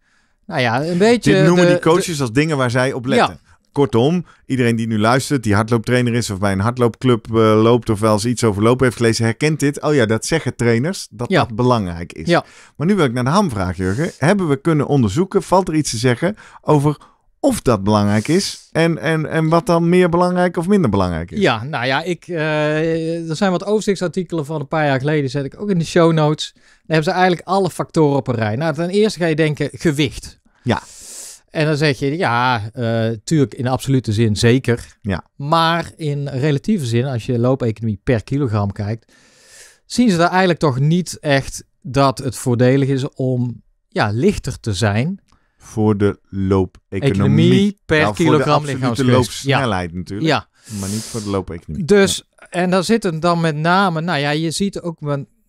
Nou ja, een beetje. Dit noemen die coaches als dingen waar zij op letten. Ja. Kortom, iedereen die nu luistert, die hardlooptrainer is of bij een hardloopclub eh, loopt of wel eens iets over lopen heeft gelezen, herkent dit. Oh ja, dat zeggen trainers, dat dat belangrijk is. Ja. Maar nu wil ik naar de hamvraag, Jurgen. Hebben we kunnen onderzoeken, valt er iets te zeggen over of dat belangrijk is en, en, en wat dan meer belangrijk of minder belangrijk is? Ja, nou ja, ik, eh, er zijn wat overzichtsartikelen van een paar jaar geleden, zet ik ook in de show notes. Daar hebben ze eigenlijk alle factoren op een rij. Nou, ten eerste ga je denken gewicht. Ja. En dan zeg je, ja, uh, tuurlijk in absolute zin zeker. Ja. Maar in relatieve zin, als je loopeconomie per kilogram kijkt, zien ze daar eigenlijk toch niet echt dat het voordelig is om ja, lichter te zijn. Voor de loopeconomie. Economie per kilogram nou, lichaamsgewicht. Voor de loopsnelheid natuurlijk. Ja. Maar niet voor de loopeconomie. Dus, en daar zit het dan met name, nou ja, je ziet ook,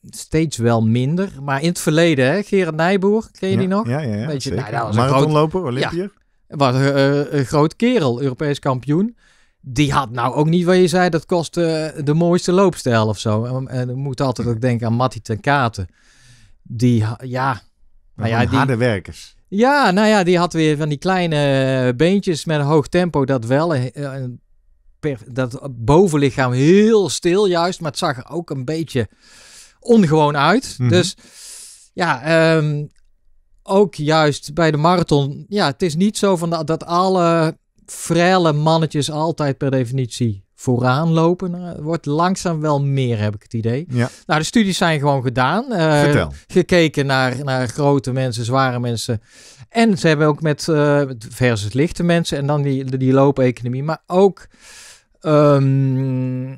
steeds wel minder. Maar in het verleden, hè, Gerard Nijboer, ken je die nog? Ja, ja, ja Weet je, nou, dat was Marathonloper, groot... was eh, eh, een, groot kerel, Europees kampioen. Die had nou ook niet wat je zei, dat kost eh, de mooiste loopstijl of zo. En, en moet altijd ook denken aan Matti ten Katen. Die, ja... Nou ja die, harde werkers. Ja, nou ja, die had weer van die kleine beentjes met een hoog tempo. Dat wel, dat bovenlichaam heel stil juist. Maar het zag er ook een beetje ongewoon uit. Mhm. Dus ja, ehm, ook juist bij de marathon. Ja, het is niet zo van dat, dat alle frele mannetjes altijd per definitie vooraan lopen. Nou, er wordt langzaam wel meer, heb ik het idee. Ja. Nou, de studies zijn gewoon gedaan. Eh, gekeken naar, naar grote mensen, zware mensen. En ze hebben ook met eh, versus lichte mensen en dan die, die economie, Maar ook ehm,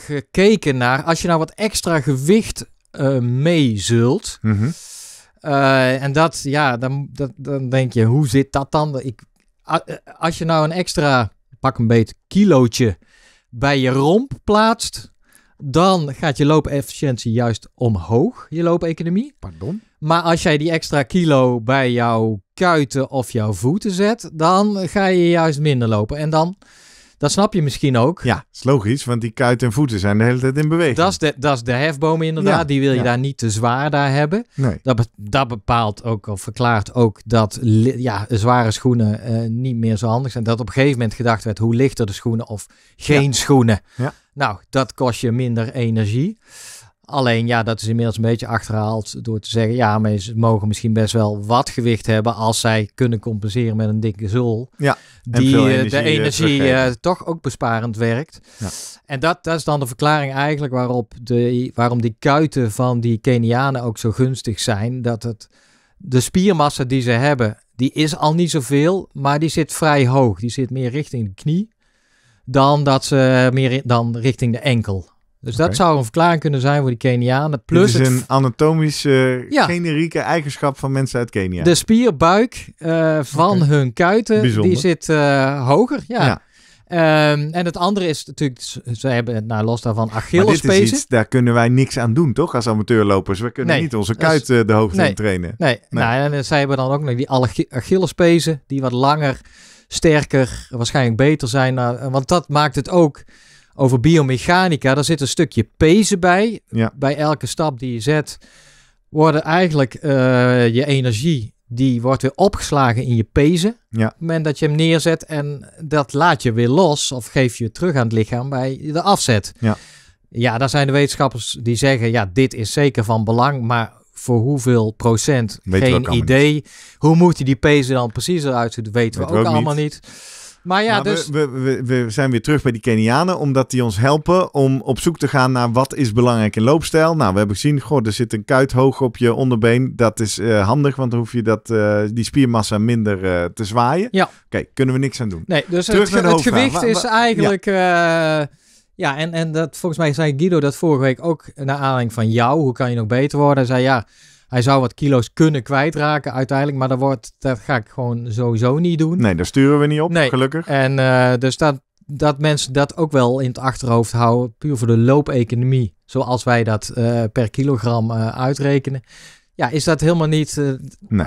gekeken naar, als je nou wat extra gewicht uh, mee zult. Mhm. Eh, en dat, ja, dan, dan denk je, hoe zit dat dan? Ik, eh, als je nou een extra, pak een beet, kilootje bij je romp plaatst, dan gaat je loopefficiëntie juist omhoog, je loopeconomie. Pardon? Maar als jij die extra kilo bij jouw kuiten of jouw voeten zet, dan ga je juist minder lopen. En dan dat snap je misschien ook. Ja, is logisch, want die kuiten en voeten zijn de hele tijd in beweging. Dat is de, dat is de hefboom inderdaad. die wil je daar niet te zwaar daar hebben. Dat, dat bepaalt ook, of verklaart ook dat ja, zware schoenen eh, niet meer zo handig zijn. Dat op een gegeven moment gedacht werd, hoe lichter de schoenen of geen ja. schoenen. Nou, dat kost je minder energie. Alleen ja, dat is inmiddels een beetje achterhaald door te zeggen, ja, maar ze mogen misschien best wel wat gewicht hebben als zij kunnen compenseren met een dikke zool. Ja, die eh, de eh, energie eh, toch ook besparend werkt. Ja. En dat, dat is dan de verklaring eigenlijk waarop de, waarom die kuiten van die Kenianen ook zo gunstig zijn. Dat het, de spiermassa die ze hebben, die is al niet zoveel, maar die zit vrij hoog. Die zit meer richting de knie dan dat ze meer dan richting de enkel dus dat zou een verklaring kunnen zijn voor die Kenianen. Plus het is een anatomische, generieke eigenschap van mensen uit Kenia. De spierbuik eh, van hun kuiten, die zit eh, hoger. Ja. Ehm, en het andere is natuurlijk, ze hebben nou, los daarvan Achillespezen. daar kunnen wij niks aan doen, toch? Als amateurlopers. We kunnen niet onze kuiten de hoogte nee, in trainen. Nee, nee. Nou, en eh, zij hebben dan ook nog die Achillespezen, die wat langer, sterker, waarschijnlijk beter zijn. want dat maakt het ook over biomechanica, daar zit een stukje pezen bij. Ja. Bij elke stap die je zet, worden eigenlijk eh, je energie, die wordt weer opgeslagen in je pezen. Ja. Op het moment dat je hem neerzet en dat laat je weer los of geef je terug aan het lichaam bij de afzet. Ja. Ja, daar zijn de wetenschappers die zeggen, ja, dit is zeker van belang, maar voor hoeveel procent, Weet geen idee. Hoe moet je die pezen dan precies eruit zien, weten, we ook, allemaal niet. Maar ja, dus... We, zijn weer terug bij die Kenianen, omdat die ons helpen om op zoek te gaan naar wat is belangrijk in loopstijl. Nou, we hebben gezien, goh, er zit een kuit hoog op je onderbeen. Dat is eh, handig, want dan hoef je dat, eh, die spiermassa minder eh, te zwaaien. Ja. Oké, kunnen we niks aan doen. dus het, gewicht is eigenlijk... Ja. ja, en, en dat, volgens mij zei Guido dat vorige week ook naar aanleiding van jou. Hoe kan je nog beter worden? Hij zei ja, hij zou wat kilo's kunnen kwijtraken uiteindelijk, maar dat, wordt, dat ga ik gewoon sowieso niet doen. Nee, daar sturen we niet op, nee. gelukkig. En eh, dus dat, dat mensen dat ook wel in het achterhoofd houden, puur voor de loopeconomie, zoals wij dat eh, per kilogram eh, uitrekenen. Ja, is dat helemaal niet... nee,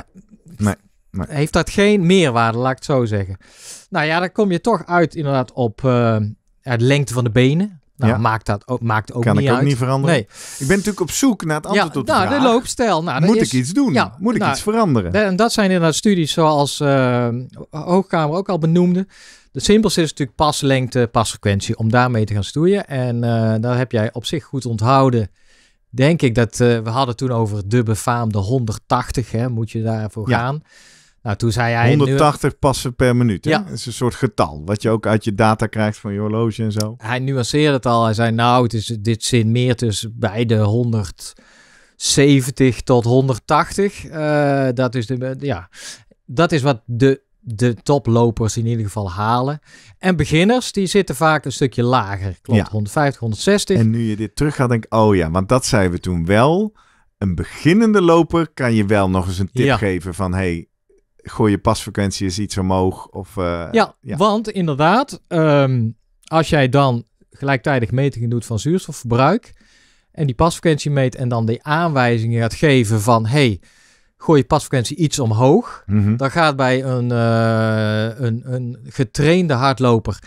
nee. Nee. Heeft dat geen meerwaarde, laat ik het zo zeggen. Nou ja, dan kom je toch uit inderdaad op uh, de lengte van de benen. Nou, ja. maakt, dat ook, maakt ook kan niet ik ook niet veranderen. Nee. Ik ben natuurlijk op zoek naar het antwoord ja, nou, de nou, vraag. De loopstijl. Nou, Moet ik iets doen? Ja, Moet ik nou, iets veranderen? En dat zijn inderdaad studies zoals uh, Hoogkamer ook al benoemde. De simpelste is natuurlijk paslengte, pasfrequentie. Om daarmee te gaan stoeien. En uh, daar heb jij op zich goed onthouden denk ik dat eh, we hadden toen over de befaamde 180. Hè, moet je daarvoor gaan. Nou, toen zei hij... 180 passen per minuut. Hè? Ja. Dat is een soort getal. Wat je ook uit je data krijgt van je horloge en zo. Hij nuanceerde het al. Hij zei, nou, het is, dit zit meer tussen bij de 170 tot 180. Eh, dat, is de, ja. dat is wat de, de toplopers in ieder geval halen. En beginners, die zitten vaak een stukje lager. Klopt, 150, 160. En nu je dit terug gaat, denk ik, oh ja, want dat zeiden we toen wel een beginnende loper kan je wel nog eens een tip geven van hey, gooi je pasfrequentie eens iets omhoog. Of, eh, ja, want inderdaad, ehm, als jij dan gelijktijdig metingen doet van zuurstofverbruik en die pasfrequentie meet en dan die aanwijzingen gaat geven van hey, gooi je pasfrequentie iets omhoog, mhm. dan gaat bij een, eh, een, een getrainde hardloper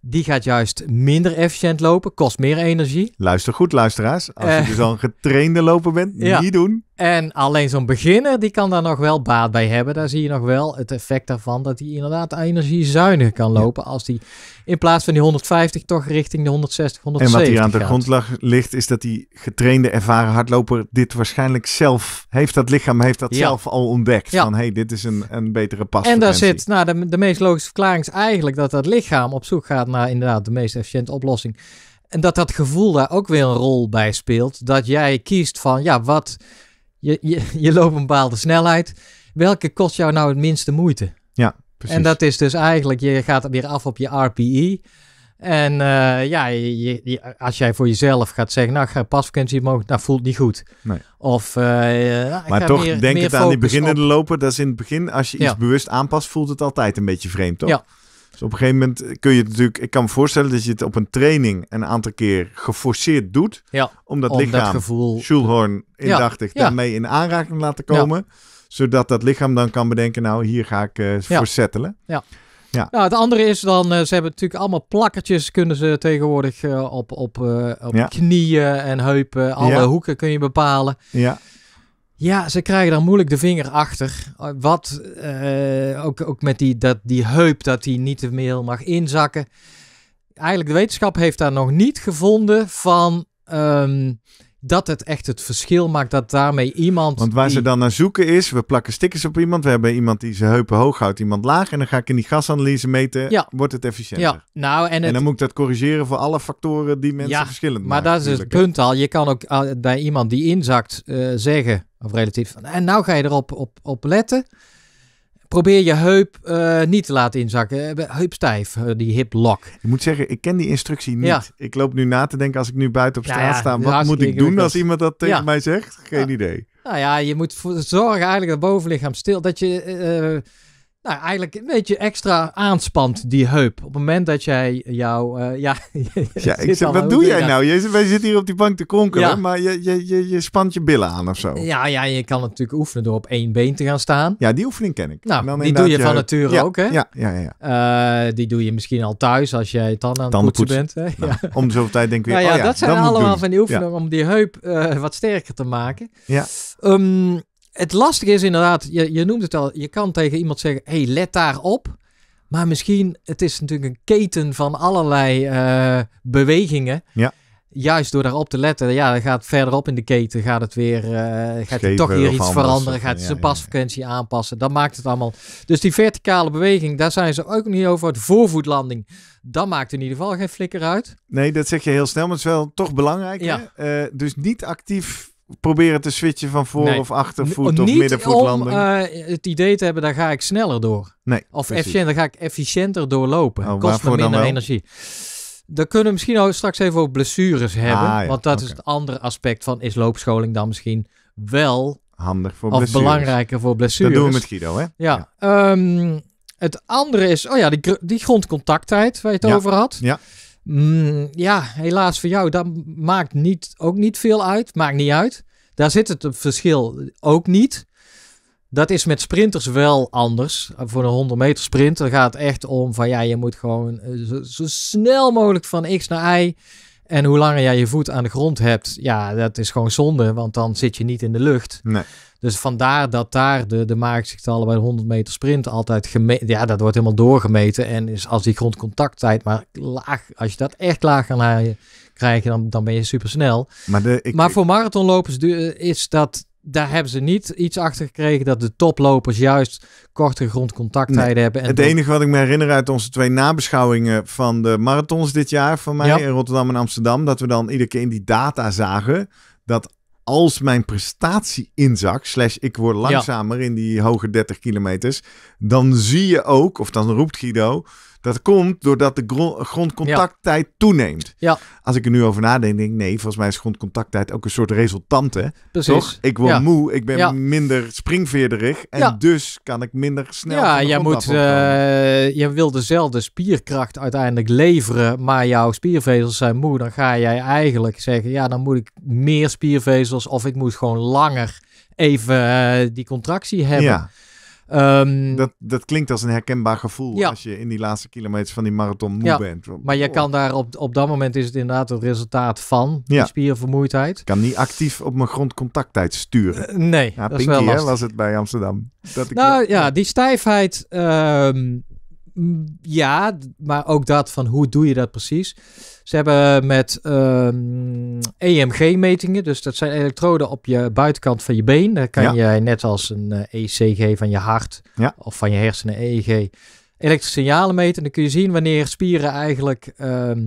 die gaat juist minder efficiënt lopen, kost meer energie. Luister goed, luisteraars. Als je zo'n eh. dus al een getrainde loper bent, niet doen. En alleen zo'n beginner die kan daar nog wel baat bij hebben. Daar zie je nog wel het effect daarvan dat hij inderdaad energiezuinig kan lopen. Als die in plaats van die 150 toch richting de 160, 170 En wat hier aan de grond ligt is dat die getrainde ervaren hardloper dit waarschijnlijk zelf heeft. Dat lichaam heeft dat zelf al ontdekt. Van hé, hey, dit is een, een betere pas. En daar zit, nou de, de meest logische verklaring is eigenlijk dat dat lichaam op zoek gaat naar inderdaad de meest efficiënte oplossing. En dat dat gevoel daar ook weer een rol bij speelt. Dat jij kiest van, ja, wat je, je, je loopt een bepaalde snelheid. Welke kost jou nou het minste moeite? Ja, precies. En dat is dus eigenlijk, je gaat weer af op je RPE. En eh, ja, je, als jij voor jezelf gaat zeggen, nou, ik ga pasvakantie mogen, dat voelt niet goed. Nee. Of, uh, maar toch, denk het aan die beginnende op... loper. Dat is in het begin, als je iets bewust aanpast, voelt het altijd een beetje vreemd, toch? Ja, dus op een gegeven moment kun je het natuurlijk... Ik kan me voorstellen dat je het op een training een aantal keer geforceerd doet. Ja, om dat lichaam, dat Schulhorn indachtig, daarmee in aanraking laten komen. Zodat dat lichaam dan kan bedenken, nou hier ga ik uh, Ja. Ja. Nou, het andere is dan, eh, ze hebben natuurlijk allemaal plakkertjes kunnen ze tegenwoordig eh, op, op, op knieën en heupen. Alle hoeken kun je bepalen. Ja. Ja, ze krijgen daar moeilijk de vinger achter. Eh, wat eh, ook, ook met die, dat, die heup dat hij niet meer mag inzakken. Eigenlijk de wetenschap heeft daar nog niet gevonden van ehm, dat het echt het verschil maakt dat daarmee iemand. Want waar ze dan naar zoeken is, we plakken stickers op iemand. We hebben iemand die zijn heupen hoog houdt, iemand laag. En dan ga ik in die gasanalyse meten. Wordt het efficiënter? Ja. Nou, en, het... en, dan moet ik dat corrigeren voor alle factoren die mensen verschillend maar maken. Maar dat is het punt al. Je kan ook eh, bij iemand die inzakt eh, zeggen, of relatief. En nou ga je erop op, op letten. Probeer je heup eh, niet te laten inzakken. Eh, heupstijf, eh, die hip lock. Ik moet zeggen, ik ken die instructie niet. Ik loop nu na te denken als ik nu buiten op straat sta. Wat moet ik doen als iemand dat tegen mij zegt? Geen idee. Nou ja, je moet zorgen eigenlijk dat bovenlichaam stil. Dat je nou, eigenlijk een beetje extra aanspant die heup. Op het moment dat jij jou... Eh, ja, ja ik zeg, wat doe jij nou? Je, wij zitten hier op die bank te kronkelen, ja. maar je, je, je, je, spant je billen aan of zo. Ja, ja, je kan natuurlijk oefenen door op één been te gaan staan. Ja, die oefening ken ik. Nou, die doe je, van nature ook, hè? Ja, ja, ja. Eh, die doe je misschien al thuis als jij dan aan het poetsen, bent. Hè? om de zoveel tijd denk ik weer, nou oh ja, dat zijn allemaal van die oefeningen om die heup eh, wat sterker te maken. Ja. Um, het lastige is inderdaad, je, je noemt het al, je kan tegen iemand zeggen, hey, let daar op. Maar misschien, het is natuurlijk een keten van allerlei eh, bewegingen. Ja. Juist door daarop te letten, ja, dan gaat verderop in de keten, gaat het weer, eh, gaat hij toch hier iets veranderen, gaat zijn pasfrequentie aanpassen. Dat maakt het allemaal. Dus die verticale beweging, daar zijn ze ook niet over. Het voorvoetlanding, dat maakt in ieder geval geen flikker uit. Nee, dat zeg je heel snel, maar het is wel toch belangrijk. Ja. Eh, dus niet actief proberen te switchen van voor nee. of achtervoet of middenvoetlanding. Om, eh, het idee te hebben, daar ga ik sneller door. Nee, of efficiënter, ga ik efficiënter doorlopen. Oh, kost me minder energie. Dan kunnen we misschien ook straks even over blessures ah, hebben. Want dat is het andere aspect van is loopscholing dan misschien wel handig voor blessures. belangrijker voor blessures. Dat doen we met Guido, hè? Ja. Ehm, het andere is, oh ja, die, die grondcontacttijd waar je het over had. Ja. Mm, ja, helaas voor jou, dat maakt niet, ook niet veel uit. Maakt niet uit. Daar zit het verschil ook niet. Dat is met sprinters wel anders. Voor een 100 meter sprint gaat het echt om van ja, je moet gewoon eh, zo, zo, snel mogelijk van X naar Y. En hoe langer jij je voet aan de grond hebt, ja, dat is gewoon zonde, want dan zit je niet in de lucht. Nee. Dus vandaar dat daar de, de bij de 100 meter sprint altijd gemeten. Ja, dat wordt helemaal doorgemeten. En is als die grondcontacttijd maar laag, als je dat echt laag kan krijgen dan, dan ben je supersnel. Maar, de, maar voor marathonlopers eh, is dat. Daar hebben ze niet iets achter gekregen dat de toplopers juist kortere grondcontacttijden hebben. het enige wat ik me herinner uit onze twee nabeschouwingen van de marathons dit jaar van mij in Rotterdam en Amsterdam, dat we dan iedere keer in die data zagen dat als mijn prestatie inzakt, slash ik word langzamer in die hoge 30 kilometers, dan zie je ook, of dan roept Guido, dat komt doordat de grondcontacttijd toeneemt. Ja. Als ik er nu over nadenk, denk ik, nee, volgens mij is grondcontacttijd ook een soort resultante. Precies. Toch? Ik word moe, ik ben minder springveerderig en dus kan ik minder snel. Ja, jij moet, uh, je wil dezelfde spierkracht uiteindelijk leveren, maar jouw spiervezels zijn moe. Dan ga jij eigenlijk zeggen, ja, dan moet ik meer spiervezels of ik moet gewoon langer even eh, die contractie hebben. Ja. Ehm, dat, dat klinkt als een herkenbaar gevoel als je in die laatste kilometers van die marathon moe ja, bent. Maar je oh. kan daar op, op dat moment is het inderdaad het resultaat van spiervermoeidheid. Ik kan niet actief op mijn grondcontacttijd sturen. Eh, nee, Pinkie dat is wel Hè, was het bij Amsterdam. Dat ik nou ja, die stijfheid ehm, ja, maar ook dat van hoe doe je dat precies. Ze hebben met EMG-metingen, e dus dat zijn elektroden op je buitenkant van je been. Daar kan je net als een ECG eh, e van je hart of van je hersenen EEG elektrische signalen meten. dan kun je zien wanneer spieren eigenlijk ehm,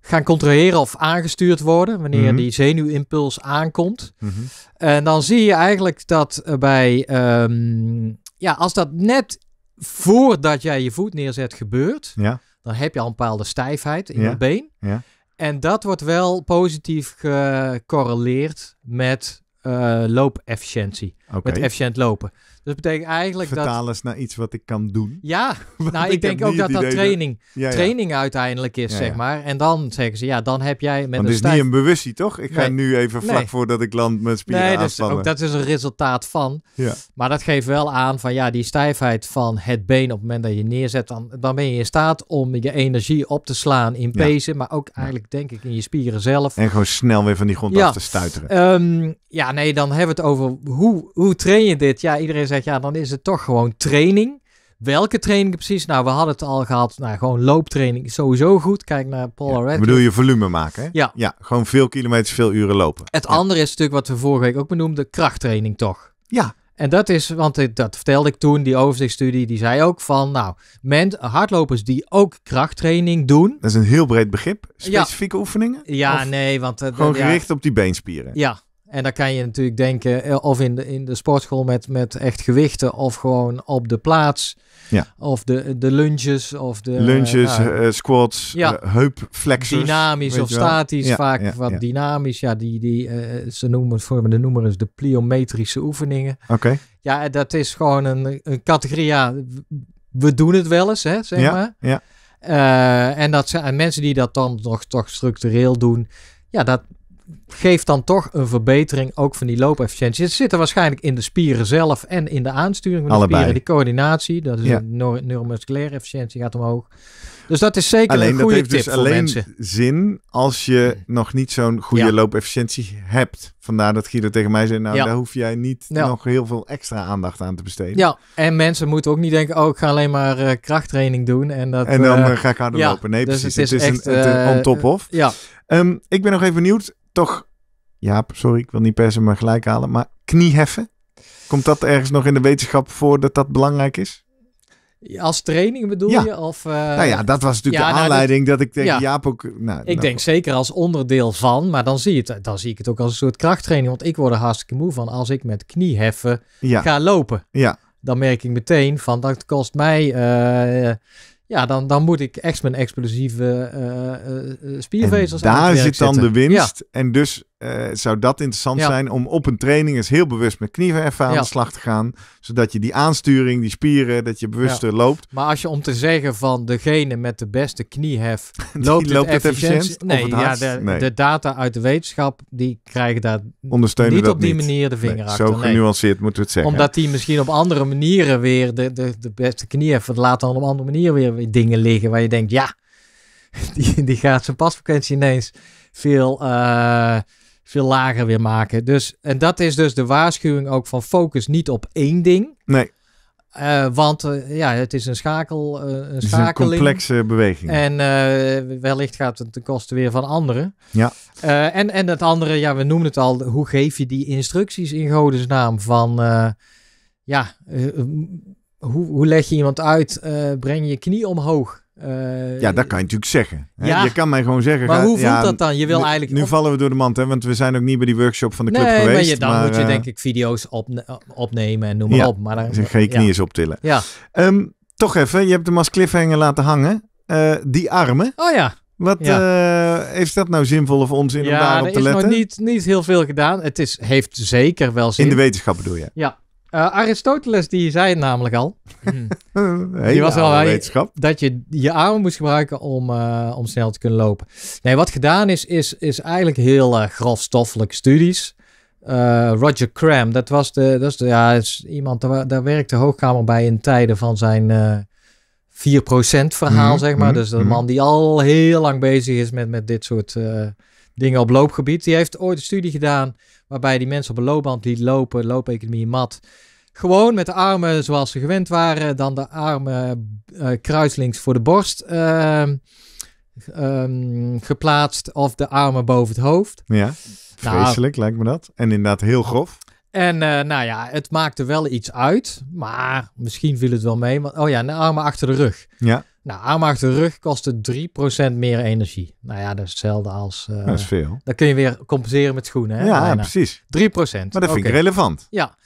gaan controleren of aangestuurd worden, wanneer mhm. die zenuwimpuls aankomt. Mhm. En dan zie je eigenlijk dat eh, bij, ehm, ja, als dat net voordat jij je voet neerzet gebeurt, ja. dan heb je al een bepaalde stijfheid in ja. je been. Ja. En dat wordt wel positief gecorreleerd met eh, loopefficiëntie. Met efficiënt lopen. Dus dat betekent eigenlijk dat... naar iets wat ik kan doen. Ja, nou ik, denk ook dat dat training, Ja, training uiteindelijk is, zeg maar. En dan zeggen ze, ja, dan heb jij met Want het is niet een bewustie, toch? Ik ga nu even vlak nee. voordat ik land met spieren nee, dus ook dat is een resultaat van. Ja. Maar dat geeft wel aan van, ja, die stijfheid van het been op het moment dat je neerzet, dan, dan ben je in staat om je energie op te slaan in pezen, maar ook eigenlijk denk ik in je spieren zelf. En gewoon snel weer van die grond af te stuiteren. Um, ja, nee, dan hebben we het over hoe hoe train je dit? Ja, iedereen zegt ja, dan is het toch gewoon training. Welke training precies? Nou, we hadden het al gehad. Nou, gewoon looptraining sowieso goed. Kijk naar Paul ja, Red. Bedoel je volume maken? Hè? Ja. Ja, gewoon veel kilometers, veel uren lopen. Het andere is natuurlijk wat we vorige week ook benoemden, krachttraining toch? Ja. En dat is, want dat vertelde ik toen, die overzichtsstudie, die zei ook van, nou, men, hardlopers die ook krachttraining doen. Dat is een heel breed begrip. Specifieke oefeningen? Ja, nee, want... Eh, gewoon gericht op die beenspieren. Ja, en dan kan je natuurlijk denken, eh, of in de, in de sportschool met, met echt gewichten, of gewoon op de plaats. Ja. Of de, de lunges, of de... Lunges, eh, eh, squats, ja. Dynamisch of statisch, vaak wat dynamisch. Ja, die, die, ze noemen, voor de noemer de pliometrische oefeningen. Oké. Ja, dat is gewoon een, een categorie, we doen het wel eens, hè, zeg maar. Ja. en dat zijn mensen die dat dan nog toch structureel doen, ja, dat, geeft dan toch een verbetering ook van die loopefficiëntie. Het zit er waarschijnlijk in de spieren zelf en in de aansturing van de Allebei. spieren. Die coördinatie, dat is een neuromusculaire efficiëntie gaat omhoog. Dus dat is zeker een goede dat heeft dus alleen zin als je hmm. nog niet zo'n goede loopefficiëntie hebt. Vandaar dat Guido tegen mij zei, nou daar hoef jij niet nog heel veel extra aandacht aan te besteden. Ja, en mensen moeten ook niet denken, oh ik ga alleen maar eh, krachttraining doen. En, dat, en dan uh, ga ik harder lopen. Nee, dus precies. Het is, echt, een, on top of. Ja. Ehm, ik ben nog even benieuwd toch, Jaap, sorry, ik wil niet per se maar gelijk halen, maar knieheffen. Komt dat ergens nog in de wetenschap voor dat dat belangrijk is? Als training bedoel je? Of, eh, Nou ja, dat was natuurlijk de nou, aanleiding dat, ik denk, ja. Jaap ook... Nou, ik nou, denk zeker als onderdeel van, maar dan zie, je het, dan zie ik het ook als een soort krachttraining. Want ik word er hartstikke moe van als ik met knieheffen ga lopen. Ja. Dan merk ik meteen van, dat kost mij... Eh, ja, dan, dan moet ik echt mijn explosieve uh, uh, spiervezels en Daar zit dan de winst. En dus uh, zou dat interessant zijn om op een training eens heel bewust met knieverf aan de slag te gaan. Zodat je die aansturing, die spieren, dat je bewuster ja. loopt. Maar als je om te zeggen van degene met de beste kniehef loopt, loopt het efficiënt? Nee, ja, de, data uit de wetenschap die krijgen daar Ondersteunen niet op die manier de vinger nee, achter. Zo genuanceerd moeten we het zeggen. Omdat die misschien op andere manieren weer de, de, de beste kniehef laat dan op andere manieren weer dingen liggen waar je denkt ja, die, die gaat zijn pasfrequentie ineens veel... Eh, veel lager weer maken. Dus, en dat is dus de waarschuwing ook van focus niet op één ding. Nee. Eh, want eh, ja, het is een schakel, eh, een het complexe beweging. En wellicht gaat het de kosten weer van anderen. Ja. en, en het andere, ja, we noemen het al, hoe geef je die instructies in Godes naam? Van ja, hoe, hoe leg je iemand uit? breng je knie omhoog. Eh, ja, dat kan je natuurlijk zeggen. Je kan mij gewoon zeggen. Maar hoe voelt dat dan? Je wil eigenlijk. Nu vallen we door de mand, hè? Want we zijn ook niet bij die workshop van de club geweest. Maar dan moet je eh, denk ik video's op, opnemen en noem maar op. Maar dan, ga je knieën optillen. Ja. Ehm, toch even, je hebt hem als cliffhanger laten hangen. Eh, die armen. Oh ja. Wat heeft dat nou zinvol of onzin om daarop te letten? Ja, er is nog niet, niet heel veel gedaan. Het is, heeft zeker wel zin. In de wetenschap bedoel je? Ja, eh, Aristoteles die zei het namelijk al. Mhm. die was al wetenschap dat je je armen moest gebruiken om, eh, om snel te kunnen lopen. Nee, wat gedaan is, is, is eigenlijk heel uh, studies. Roger Cram, dat was de, dat is ja, is iemand, daar, daar werkte Hoogkamer bij in tijden van zijn 4% verhaal, mhm, zeg maar. Mhm, dus een man die al heel lang bezig is met, met dit soort dingen op loopgebied. Die heeft ooit een studie gedaan waarbij die mensen op een loopband die lopen, loopeconomie mat. Gewoon met de armen zoals ze gewend waren, dan de armen uh, eh, kruislinks voor de borst ehm, ehm, geplaatst of de armen boven het hoofd. Ja, nou, vreselijk lijkt me dat. En inderdaad heel grof. En eh, nou ja, het maakte wel iets uit, maar misschien viel het wel mee. Want, oh ja, de armen achter de rug. Ja. Nou, aanmaak de rug kostte 3% meer energie. Nou ja, dat is hetzelfde als... Eh, dat is veel. Dan kun je weer compenseren met schoenen. Hè, ja, precies. 3%. Maar dat vind ik relevant. Ja.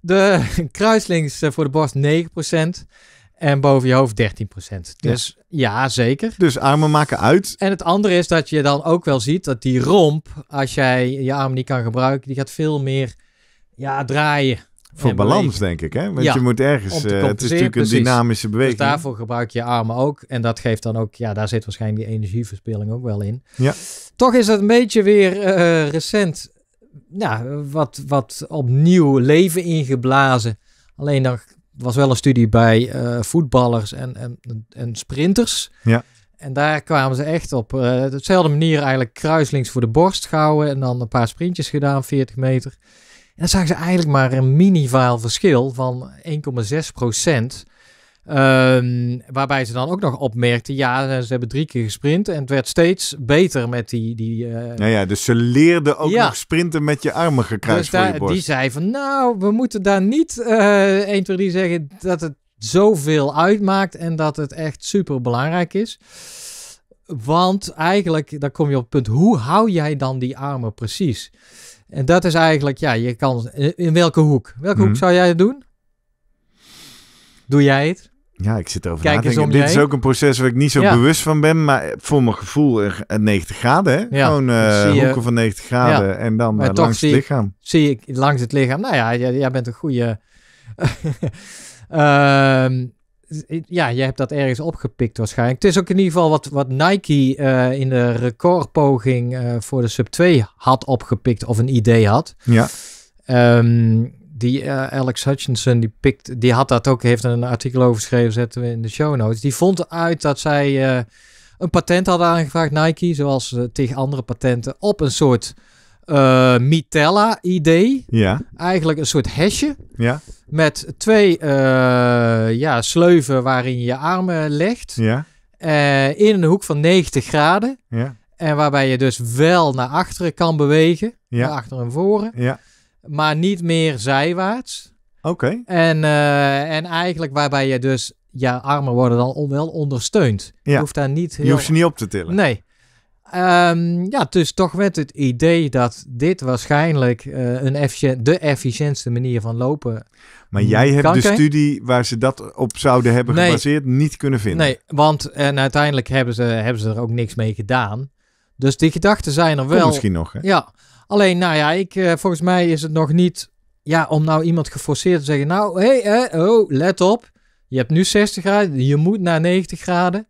De kruislings eh, voor de borst 9% en boven je hoofd 13%. Dus ja. zeker. Dus armen maken uit. En het andere is dat je dan ook wel ziet dat die romp, als jij je arm niet kan gebruiken, die gaat veel meer ja, draaien. Voor balans, denk ik. Hè? Want je moet ergens. Eh, het is natuurlijk een dynamische dus beweging. Dus daarvoor gebruik je armen ook. En dat geeft dan ook. Ja, daar zit waarschijnlijk die energieverspilling ook wel in. Ja. Toch is het een beetje weer eh, recent. Ja, wat, wat opnieuw leven ingeblazen. Alleen er was wel een studie bij eh, voetballers en, en, en sprinters. Ja. En daar kwamen ze echt op dezelfde manier eigenlijk kruislinks voor de borst gehouden. En dan een paar sprintjes gedaan, 40 meter dan zagen ze eigenlijk maar een minimaal verschil van 1,6 procent. Ehm, waarbij ze dan ook nog opmerkten, ja, ze hebben drie keer gesprint en het werd steeds beter met die... die uh... ja, ja, dus ze leerden ook nog sprinten met je armen gekruist dus voor je borst. Die zei van, nou, we moeten daar niet uh, 1, 2, zeggen dat het zoveel uitmaakt en dat het echt super belangrijk is. Want eigenlijk, daar kom je op het punt, hoe hou jij dan die armen precies? En dat is eigenlijk, ja, je kan eh, in welke hoek? Welke hoek mhm. zou jij het doen? Doe jij het? Ja, ik zit over Kijk na te Dit is ook een proces waar ik niet zo bewust van ben, maar voor mijn gevoel 90 eh, graden. Hè? Ja. Gewoon uh, hoeken van 90 graden en dan langs het lichaam. zie ik langs het lichaam. Nou ja, jij, bent een goede. uh, ehm, ja, je hebt dat ergens opgepikt waarschijnlijk. Het is ook in ieder geval wat, wat Nike eh, in de recordpoging uh, voor de Sub 2 had opgepikt of een idee had. Ja. Ehm, die eh, Alex Hutchinson, die, pikt, die had dat ook, heeft een artikel over geschreven, zetten we in de show notes. Die vond uit dat zij een patent hadden aangevraagd, Nike, zoals tegen andere patenten, op een soort eh, Mitella-idee. Ja. Eigenlijk een soort hesje. Ja. Met twee eh, ja, sleuven waarin je je armen legt. Ja. Eh, in een hoek van 90 graden. Ja. En waarbij je dus wel naar achteren kan bewegen. Ja. Naar achteren en voren. Ja. Maar niet meer zijwaarts. Oké. En, en eigenlijk waarbij je dus... Ja, armen worden dan wel ondersteund. Ja. Je hoeft daar niet heel... Je hoeft ze niet op te tillen. Nee. Um, ja, dus toch werd het idee dat dit waarschijnlijk eh, een efficiënt, de efficiëntste manier van lopen. Maar jij hebt de studie waar ze dat op zouden hebben gebaseerd niet kunnen vinden. Nee, want en uiteindelijk hebben ze, hebben ze er ook niks mee gedaan. Dus die gedachten zijn er wel. misschien nog. Hè? Ja, alleen nou ja, ik, eh, volgens mij is het nog niet ja, om nou iemand geforceerd te zeggen, nou hé, hey, oh, let op. Je hebt nu 60 graden, je moet naar 90 graden.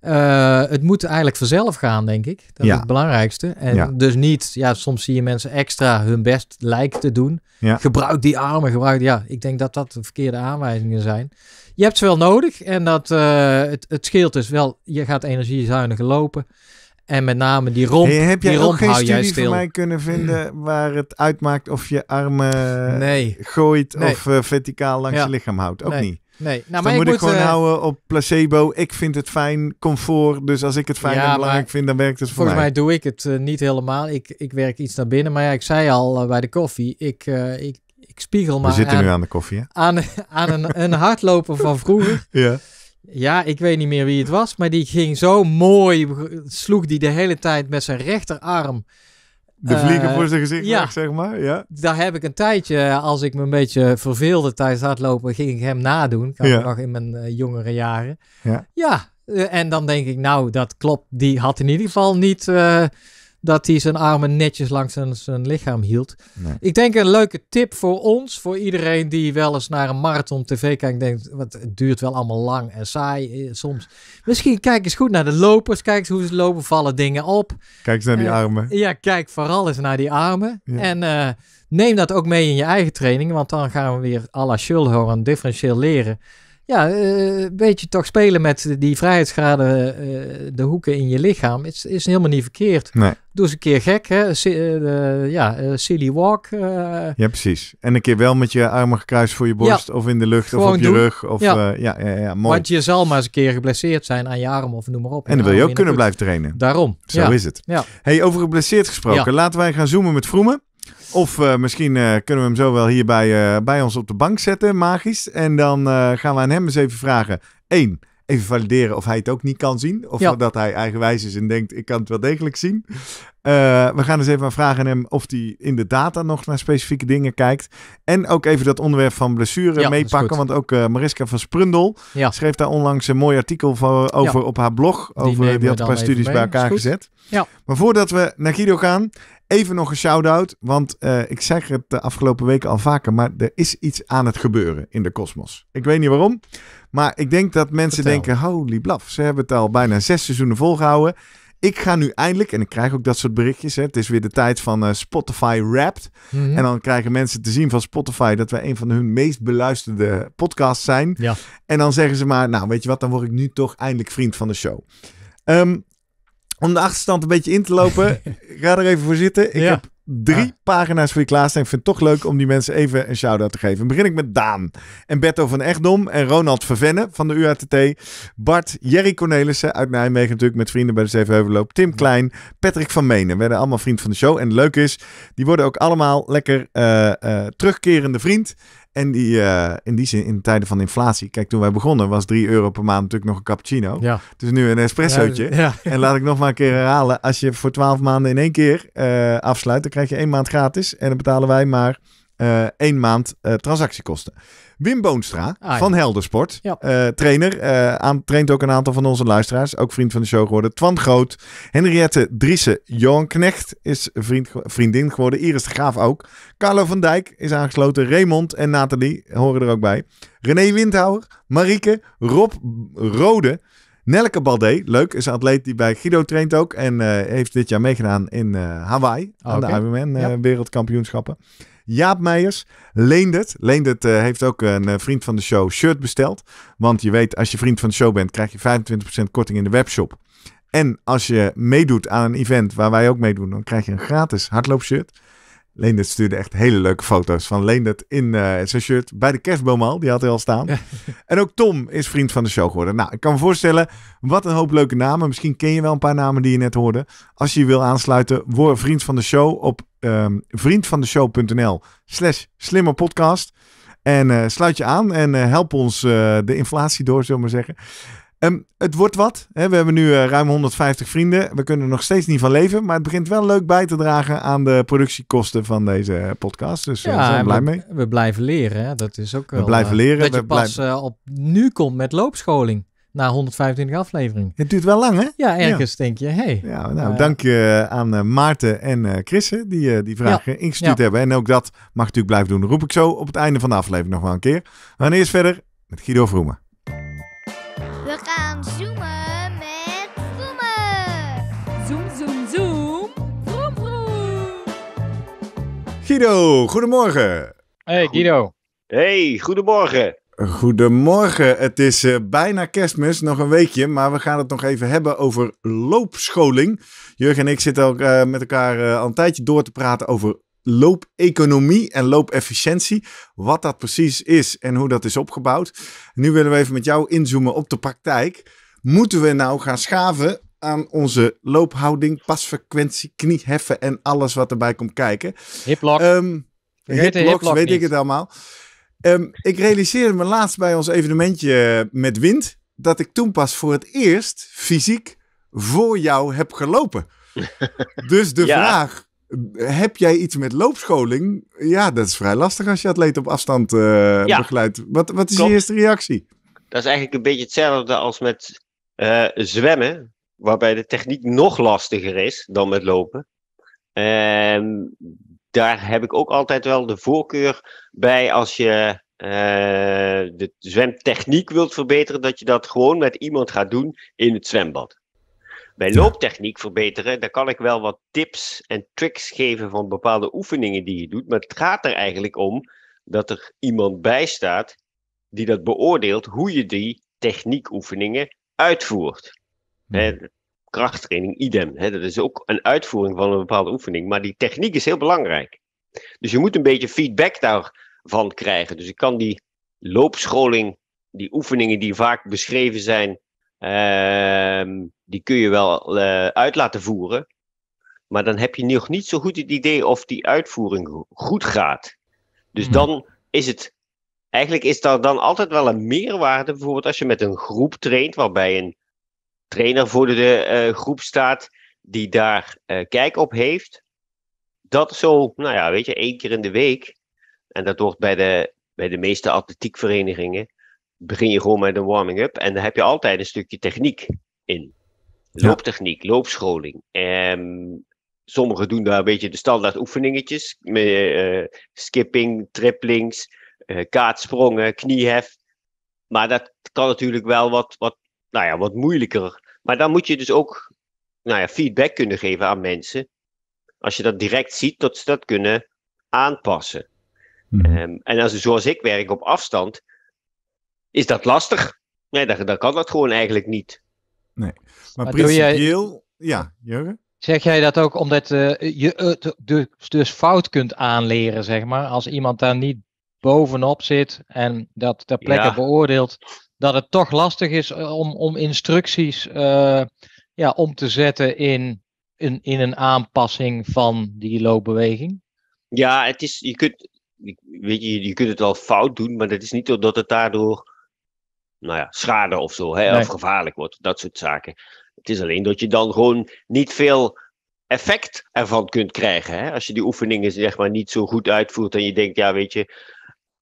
Eh, het moet eigenlijk vanzelf gaan, denk ik. Dat is het belangrijkste. En dus niet, ja, soms zie je mensen extra hun best lijken te doen. Ja. Gebruik die armen, gebruik Ja, ik denk dat dat de verkeerde aanwijzingen zijn. Je hebt ze wel nodig en dat, eh, het, het scheelt dus wel. Je gaat energiezuiniger lopen. En met name die romp. heb jij die ook geen studie voor mij kunnen vinden waar het uitmaakt of je armen nee. gooit of eh, verticaal langs je lichaam houdt? Ook niet. Nee, nou, dan maar moet ik, gewoon eh, houden op placebo. Ik vind het fijn, comfort. Dus als ik het fijn en belangrijk vind, dan werkt het voor volgens mij. Volgens mij doe ik het eh, niet helemaal. Ik, ik werk iets naar binnen. Maar ja, ik zei al eh, bij de koffie, ik, ik, ik spiegel maar zitten aan, nu aan de koffie, Aan, aan een, een hardloper van vroeger. ja. Ja, ik weet niet meer wie het was, maar die ging zo mooi, sloeg die de hele tijd met zijn rechterarm de eh, vliegen voor zijn gezicht ja, zeg maar. Ja. Daar heb ik een tijdje, als ik me een beetje verveelde tijdens hardlopen, ging ik hem nadoen. ja. nog in mijn eh, jongere jaren. Ja. ja. Eh, en dan denk ik, nou, dat klopt. Die had in ieder geval niet dat hij zijn armen netjes langs zijn, lichaam hield. Ik denk een leuke tip voor ons, voor iedereen die wel eens naar een marathon tv kijkt. Denkt, wat, het duurt wel allemaal lang en saai eh, soms. Misschien kijk eens goed naar de lopers. Kijk eens hoe ze lopen, vallen dingen op. Kijk eens naar die eh, armen. ja, kijk vooral eens naar die armen. En eh, neem dat ook mee in je eigen training. Want dan gaan we weer à la Schulhorn differentieel leren ja, eh, een beetje toch spelen met die vrijheidsgraden, eh, de hoeken in je lichaam, is, is helemaal niet verkeerd. Doe eens een keer gek, hè? Eh, ja, silly walk. Ja, precies. En een keer wel met je armen gekruist voor je borst, of in de lucht, of op je rug. Of, ja. ja. ja, ja, mooi. Want je zal maar eens een keer geblesseerd zijn aan je arm of noem maar op. En dan wil je ook kunnen blijven trainen. Daarom. Zo is het. Hey, over geblesseerd gesproken, laten wij gaan zoomen met Vroemen. Of eh, misschien eh, kunnen we hem zo wel hier bij, eh, bij ons op de bank zetten, magisch. En dan gaan we aan hem eens even vragen. Eén, even valideren of hij het ook niet kan zien. Of dat hij eigenwijs is en denkt, ik kan het wel degelijk zien. we gaan eens even vragen aan hem of hij in de data nog naar specifieke dingen kijkt. En ook even dat onderwerp van blessure meepakken. Want ook Mariska van Sprundel schreef daar onlangs een mooi artikel over op haar blog. Die over, die had een paar studies bij elkaar gezet. Maar voordat we naar Guido gaan, Even nog een shout-out, want eh, ik zeg het de afgelopen weken al vaker, maar er is iets aan het gebeuren in de kosmos. Ik weet niet waarom, maar ik denk dat mensen denken, holy blaf, ze hebben het al bijna zes seizoenen volgehouden. Ik ga nu eindelijk, en ik krijg ook dat soort berichtjes, hè, het is weer de tijd van eh, Spotify Wrapped. Mhm. En dan krijgen mensen te zien van Spotify dat wij een van hun meest beluisterde podcasts zijn. Ja. En dan zeggen ze maar, nou weet je wat, dan word ik nu toch eindelijk vriend van de show. Um, om de achterstand een beetje in te lopen, ga er even voor zitten. Ik heb drie pagina's voor je klaarstaan. Ik vind het toch leuk om die mensen even een shout-out te geven. Dan begin ik met Daan en Beto van Echtdom en Ronald Vervenne van de UATT. Bart, Jerry Cornelissen uit Nijmegen natuurlijk met vrienden bij de Zevenheuvelloop. Tim Klein, Patrick van Menen werden allemaal vriend van de show. En leuk is, die worden ook allemaal lekker eh, eh, terugkerende vriend. En die, eh, in die zin, in tijden van inflatie. Kijk, toen wij begonnen was 3 euro per maand natuurlijk nog een cappuccino. Ja. Dus nu een espressootje. En laat ik nog maar een keer herhalen. Als je voor 12 maanden in één keer eh, afsluit, dan krijg je één maand gratis. En dan betalen wij maar eh, één maand transactiekosten. Wim Boonstra ah, van Heldersport. Eh, trainer. Uh, traint ook een aantal van onze luisteraars. Ook vriend van de show geworden. Twan Groot. Henriette Driessen. Johan Knecht is vriend, vriendin geworden. Iris de Graaf ook. Carlo van Dijk is aangesloten. Raymond en Nathalie horen er ook bij. René Windhouwer. Marieke. Rob Rode. Nelke Balde, leuk, is een atleet die bij Guido traint ook. En eh, heeft dit jaar meegedaan in Hawaii. Aan de Ironman wereldkampioenschappen. Jaap Meijers, Leendert. Leendert eh, heeft ook een eh, vriend van de show shirt besteld. Want je weet, als je vriend van de show bent, krijg je 25% korting in de webshop. En als je meedoet aan een event waar wij ook meedoen, dan krijg je een gratis hardloopshirt. Leendert stuurde echt hele leuke foto's van Leendert in eh, zijn shirt bij de kerstboom al. Die had hij al staan. En ook Tom is vriend van de show geworden. Nou, ik kan me voorstellen, wat een hoop leuke namen. Misschien ken je wel een paar namen die je net hoorde. Als je je wil aansluiten, word vriend van de show op um, vriendvandeshow.nl slash slimmerpodcast. En eh, sluit je aan en eh, help ons de inflatie door, zullen we maar zeggen. Ehm, het wordt wat. Hè? We hebben nu eh, ruim 150 vrienden. We kunnen er nog steeds niet van leven. Maar het begint wel leuk bij te dragen aan de productiekosten van deze eh, podcast. Dus eh, ja, we blij mee. We blijven leren. Dat is ook we blijven leren. Dat we je pas op nu komt met loopscholing. Na 125 aflevering. Het duurt wel lang, hè? Ja, ergens denk je, hey. Ja, nou, dank je aan Maarten en Chrisse die die vragen ingestuurd hebben. En ook dat mag natuurlijk blijven doen. roep ik zo op het einde van de aflevering nog wel een keer. Maar eerst verder met Guido Vroemen. Guido, goedemorgen. Hey Guido. Hey, goedemorgen. Goedemorgen. Het is eh, bijna kerstmis, nog een weekje, maar we gaan het nog even hebben over loopscholing. Jurgen en ik zitten ook, eh, met elkaar eh, al een tijdje door te praten over loopeconomie en loopefficiëntie. Wat dat precies is en hoe dat is opgebouwd. Nu willen we even met jou inzoomen op de praktijk. Moeten we nou gaan schaven aan onze loophouding, pasfrequentie, knieheffen en alles wat erbij komt kijken. Hiplock. Um, ehm, hip weet ik het allemaal. Ehm, ik realiseerde me laatst bij ons evenementje eh, met wind dat ik toen pas voor het eerst fysiek voor jou heb gelopen. dus de vraag, heb jij iets met loopscholing? Ja, dat is vrij lastig als je atleet op afstand eh, begeleidt. Wat, wat is je eerste reactie? Dat is eigenlijk een beetje hetzelfde als met eh, zwemmen waarbij de techniek nog lastiger is dan met lopen. daar heb ik ook altijd wel de voorkeur bij als je eh, de zwemtechniek wilt verbeteren, dat je dat gewoon met iemand gaat doen in het zwembad. Bij looptechniek verbeteren, daar kan ik wel wat tips en tricks geven van bepaalde oefeningen die je doet. Maar het gaat er eigenlijk om dat er iemand bij staat die dat beoordeelt hoe je die techniekoefeningen uitvoert. Hmm. krachttraining, idem. Hè, dat is ook een uitvoering van een bepaalde oefening. Maar die techniek is heel belangrijk. Dus je moet een beetje feedback daarvan krijgen. Dus ik kan die loopscholing, die oefeningen die vaak beschreven zijn, ehm, die kun je wel uh, uit laten voeren. Maar dan heb je nog niet zo goed het idee of die uitvoering goed gaat. Dus hmm. dan is het. Eigenlijk is daar dan altijd wel een meerwaarde. Bijvoorbeeld als je met een groep traint, waarbij een trainer voor de eh, groep staat die daar eh, kijk op heeft. Dat zo, nou ja, weet je, één keer in de week. En dat wordt bij de, bij de meeste atletiekverenigingen. Begin je gewoon met een warming-up. En daar heb je altijd een stukje techniek in. Looptechniek, loopscholing. Um, sommigen doen daar een beetje de standaard oefeningetjes. Met, eh, skipping, triplings, kaatsprongen, kniehef. Maar dat kan natuurlijk wel wat, wat nou ja, wat moeilijker. Maar dan moet je dus ook nou ja, feedback kunnen geven aan mensen. Als je dat direct ziet, dat ze dat kunnen aanpassen. Mhm. Ehm, en als, zoals ik werk op afstand, is dat lastig. Nee, dan, kan dat gewoon eigenlijk niet. Nee, maar, maar Ja, Jurgen? Zeg jij dat ook omdat eh, je het eh, dus, dus fout kunt aanleren, zeg maar? Als iemand daar niet bovenop zit en dat ter plekke beoordeelt, dat het toch lastig is eh, om, om instructies eh, ja, om te zetten in, in, in een aanpassing van die loopbeweging? Ja, het is, je, kunt, weet je, je kunt het wel fout doen, maar dat is niet omdat het daardoor nou ja, schade of zo, hè, of gevaarlijk wordt, dat soort zaken. Het is alleen dat je dan gewoon niet veel effect ervan kunt krijgen. Hè? Als je die oefeningen zeg maar, niet zo goed uitvoert en je denkt, ja weet je,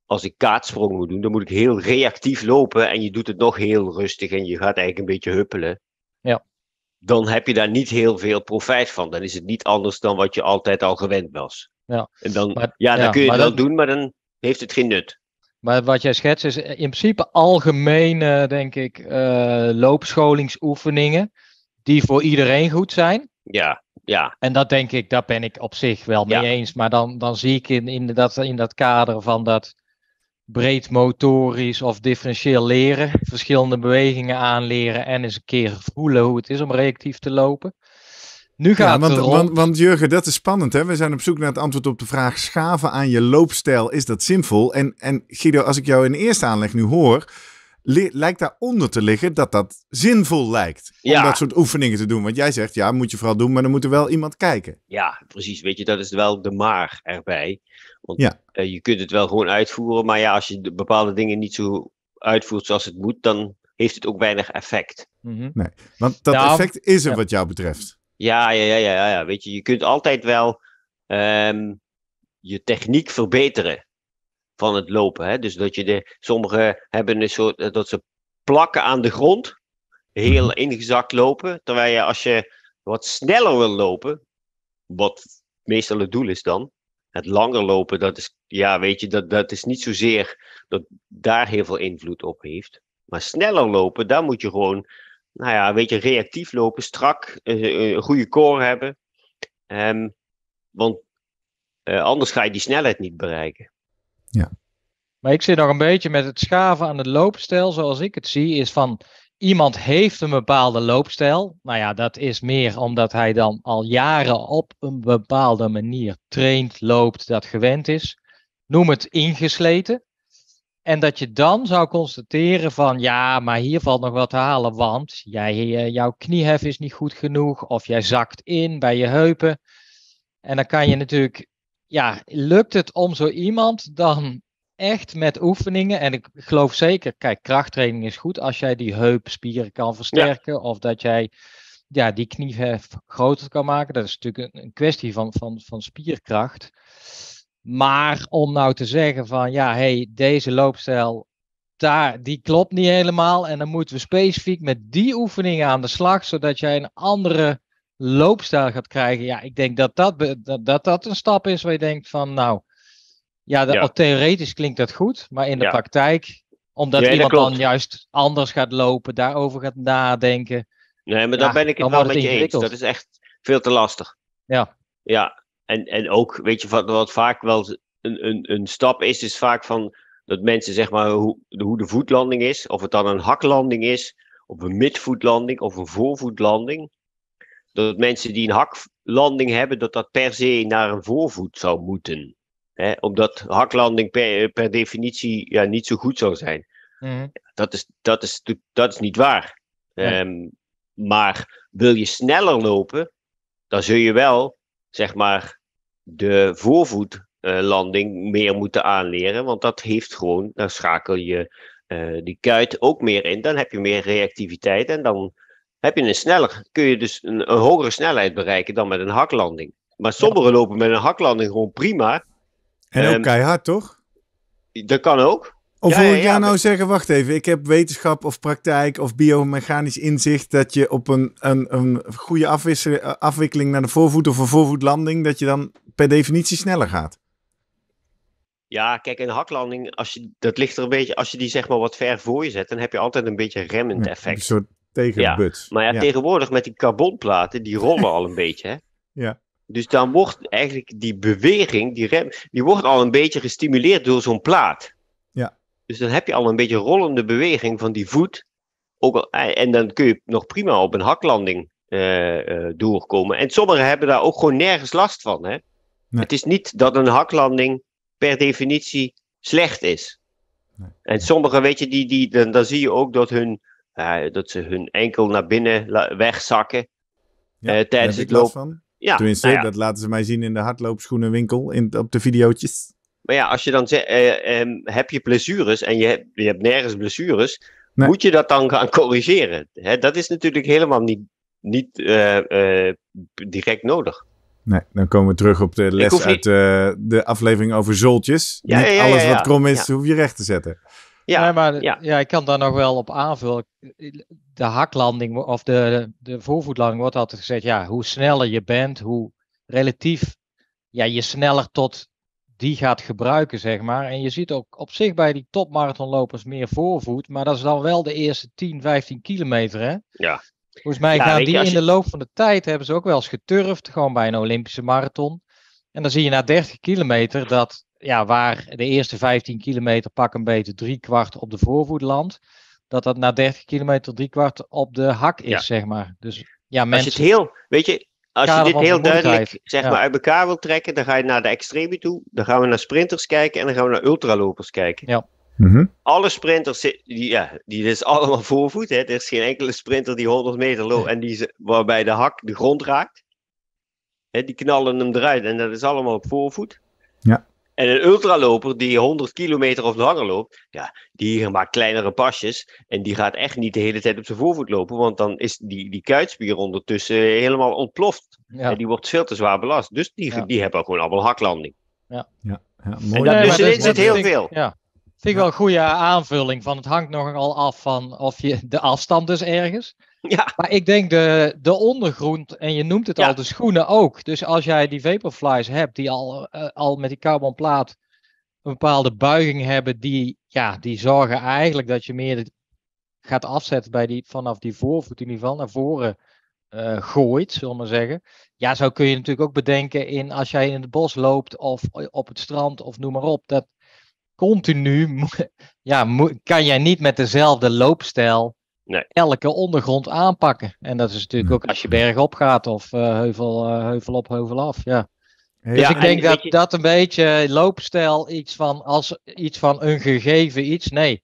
als ik kaatsprong moet doen, dan moet ik heel reactief lopen en je doet het nog heel rustig en je gaat eigenlijk een beetje huppelen. Ja. Dan heb je daar niet heel veel profijt van. Dan is het niet anders dan wat je altijd al gewend was. Ja, en dan, ja, dan kun je het wel doen, maar dan heeft het geen nut. Maar wat jij schetst is eh, in principe algemene, denk ik, eh, loopscholingsoefeningen die voor iedereen goed zijn. Ja, ja. En dat denk ik, daar ben ik op zich wel mee eens. Maar dan, dan zie ik in, in, dat, in dat kader van dat breed motorisch of differentieel leren. Verschillende bewegingen aanleren en eens een keer voelen hoe het is om reactief te lopen. Nu gaat ja, want, want, Jurgen, dat is spannend. Hè? We zijn op zoek naar het antwoord op de vraag: schaven aan je loopstijl, is dat zinvol? En, en Guido, als ik jou in eerste aanleg nu hoor, lijkt daaronder te liggen dat dat zinvol lijkt. Om ja. dat soort oefeningen te doen. Want jij zegt, ja, moet je vooral doen, maar dan moet er wel iemand kijken. Ja, precies. Weet je, dat is wel de maar erbij. Want ja. Eh, je kunt het wel gewoon uitvoeren, maar ja, als je bepaalde dingen niet zo uitvoert zoals het moet, dan heeft het ook weinig effect. Mhm. Nee, want dat nou, effect is er wat jou betreft. Ja, ja, ja, ja, ja, weet je, je kunt altijd wel ehm, je techniek verbeteren van het lopen. Hè? Dus dat je de, sommigen hebben een soort, eh, dat ze plakken aan de grond, heel mhm. ingezakt lopen. Terwijl je als je wat sneller wil lopen, wat meestal het doel is dan, het langer lopen, dat is, ja, weet je, dat, dat is niet zozeer dat daar heel veel invloed op heeft. Maar sneller lopen, daar moet je gewoon, nou ja, weet je, reactief lopen, strak, een goede core hebben. Ehm, want eh, anders ga je die snelheid niet bereiken. Ja. Maar ik zit nog een beetje met het schaven aan het loopstijl, zoals ik het zie, is van iemand heeft een bepaalde loopstijl. Nou ja, dat is meer omdat hij dan al jaren op een bepaalde manier traint, loopt, dat gewend is. Noem het ingesleten. En dat je dan zou constateren van ja, maar hier valt nog wat te halen, want jij, eh, jouw kniehef is niet goed genoeg of jij zakt in bij je heupen. En dan kan je natuurlijk, ja, lukt het om zo iemand dan echt met oefeningen. En ik geloof zeker, kijk, krachttraining is goed als jij die heupspieren kan versterken. Of dat jij ja, die kniehef groter kan maken. Dat is natuurlijk een, kwestie van, van, van spierkracht. Maar om nou te zeggen van ja, hey, deze loopstijl, daar, die klopt niet helemaal. En dan moeten we specifiek met die oefeningen aan de slag, zodat jij een andere loopstijl gaat krijgen. Ja, ik denk dat dat, dat, dat een stap is waar je denkt van nou, ja, dat, theoretisch klinkt dat goed, maar in de praktijk, omdat iemand dan juist anders gaat lopen, daarover gaat nadenken. Nee, maar daar ben ik het wel met je eens. Dat is echt veel te lastig. Ja. Ja, en, en ook, weet je, wat, wat vaak wel een, een, een stap is, is vaak van dat mensen zeg maar hoe, hoe de voetlanding is, of het dan een haklanding is, of een midvoetlanding, of een voorvoetlanding. Dat mensen die een haklanding hebben, dat dat per se naar een voorvoet zou moeten omdat haklanding per, definitie ja, niet zo goed zou zijn. Mhm. Dat, is, dat, is, dat is niet waar. Ehm, maar wil je sneller lopen, dan zul je wel, zeg maar, de voorvoetlanding eh, meer moeten aanleren. Want dat heeft gewoon, dan schakel je eh, die kuit ook meer in. Dan heb je meer reactiviteit en dan heb je een sneller, kun je dus een, hogere snelheid bereiken dan met een haklanding. Maar sommigen lopen met een haklanding gewoon prima. En, ook keihard, toch? Dat kan ook. Of wil ik jou nou zeggen, wacht even, ik heb wetenschap of praktijk of biomechanisch inzicht dat je op een, een, een goede eh, afwikkeling naar de voorvoet of een voorvoetlanding, dat je dan per definitie sneller gaat? Ja, kijk, een haklanding, als je, dat ligt er een beetje, als je die zeg maar wat ver voor je zet, dan heb je altijd een beetje remmend effect. een soort Ja. Maar ja, ja, tegenwoordig met die carbonplaten, die rollen al een beetje, hè? Ja. Dus dan wordt eigenlijk die beweging, die rem, die wordt al een beetje gestimuleerd door zo'n plaat. Ja. Dus dan heb je al een beetje rollende beweging van die voet. Ook al, eh, en dan kun je nog prima op een haklanding eh, eh, doorkomen. En sommigen hebben daar ook gewoon nergens last van. Hè? Het is niet dat een haklanding per definitie slecht is. Nee. En sommigen, weet je, die, die, dan, dan zie je ook dat, hun, dat ze hun enkel naar binnen wegzakken tijdens het lopen. Ja, Tenminste, nou dat laten ze mij zien in de hardloopschoenenwinkel in, op de videootjes. Maar ja, als je dan zegt, eh, ehm, heb je blessures en je hebt, je hebt nergens blessures, moet je dat dan gaan corrigeren? Hè, dat is natuurlijk helemaal niet, niet eh, eh, direct nodig. Nee, dan komen we terug op de les uit eh, de aflevering over zoltjes. alles wat krom is, hoef je recht te zetten. Ja, maar, ja. ik kan daar nog wel op aanvullen. De haklanding of de, de voorvoetlanding wordt altijd gezegd, ja, hoe sneller je bent, hoe relatief ja, je sneller tot die gaat gebruiken, zeg maar. En je ziet ook op zich bij die topmarathonlopers meer voorvoet, maar dat is dan wel de eerste 10, 15 kilometer, hè? Ja. Volgens mij gaan die in de loop van de tijd, hebben ze ook wel eens geturfd, gewoon bij een Olympische marathon. En dan zie je na 30 kilometer dat ja, waar de eerste 15 kilometer pak een beetje drie kwart op de voorvoet landt, dat dat na 30 kilometer drie kwart op de hak is, zeg maar. Dus ja, mensen. Als je het heel, weet je, als je dit heel duidelijk zeg maar, uit elkaar wil trekken, dan ga je naar de extreme toe. Dan gaan we naar sprinters kijken en dan gaan we naar ultralopers kijken. Ja. Mhm. Alle sprinters, die, ja, die is allemaal voorvoet. Hè. Er is geen enkele sprinter die 100 meter loopt en die, waarbij de hak de grond raakt. Hè, die knallen hem eruit en dat is allemaal op voorvoet. Ja. En een ultraloper die 100 kilometer of langer loopt, ja, die maakt kleinere pasjes. En die gaat echt niet de hele tijd op zijn voorvoet lopen, want dan is die, die kuitspier ondertussen helemaal ontploft. Ja. En die wordt veel te zwaar belast. Dus die, die hebben gewoon allemaal haklanding. Ja, ja, ja mooi. En daar, dus er zit heel veel. Ja. Vind ik wel een goede aanvulling van het hangt nogal af van of je de afstand dus ergens. Ja. Maar ik denk de, de ondergrond, en je noemt het al, de schoenen ook. Dus als jij die Vaporflies hebt, die al, eh, al met die carbonplaat plaat een bepaalde buiging hebben, die, ja, die zorgen eigenlijk dat je meer gaat afzetten bij die, vanaf die voorvoet, in ieder geval naar voren eh, gooit, zullen we maar zeggen. Ja, zo kun je natuurlijk ook bedenken in als jij in het bos loopt of eh, op het strand of noem maar op. Dat continu ja, kan jij niet met dezelfde loopstijl elke ondergrond aanpakken. En dat is natuurlijk hm. ook als je bergop gaat of uh, heuvel, eh, heuvel op, heuvel af. Ja. Dus ik denk dat dat een beetje loopstijl iets van, als iets van een gegeven iets. Nee,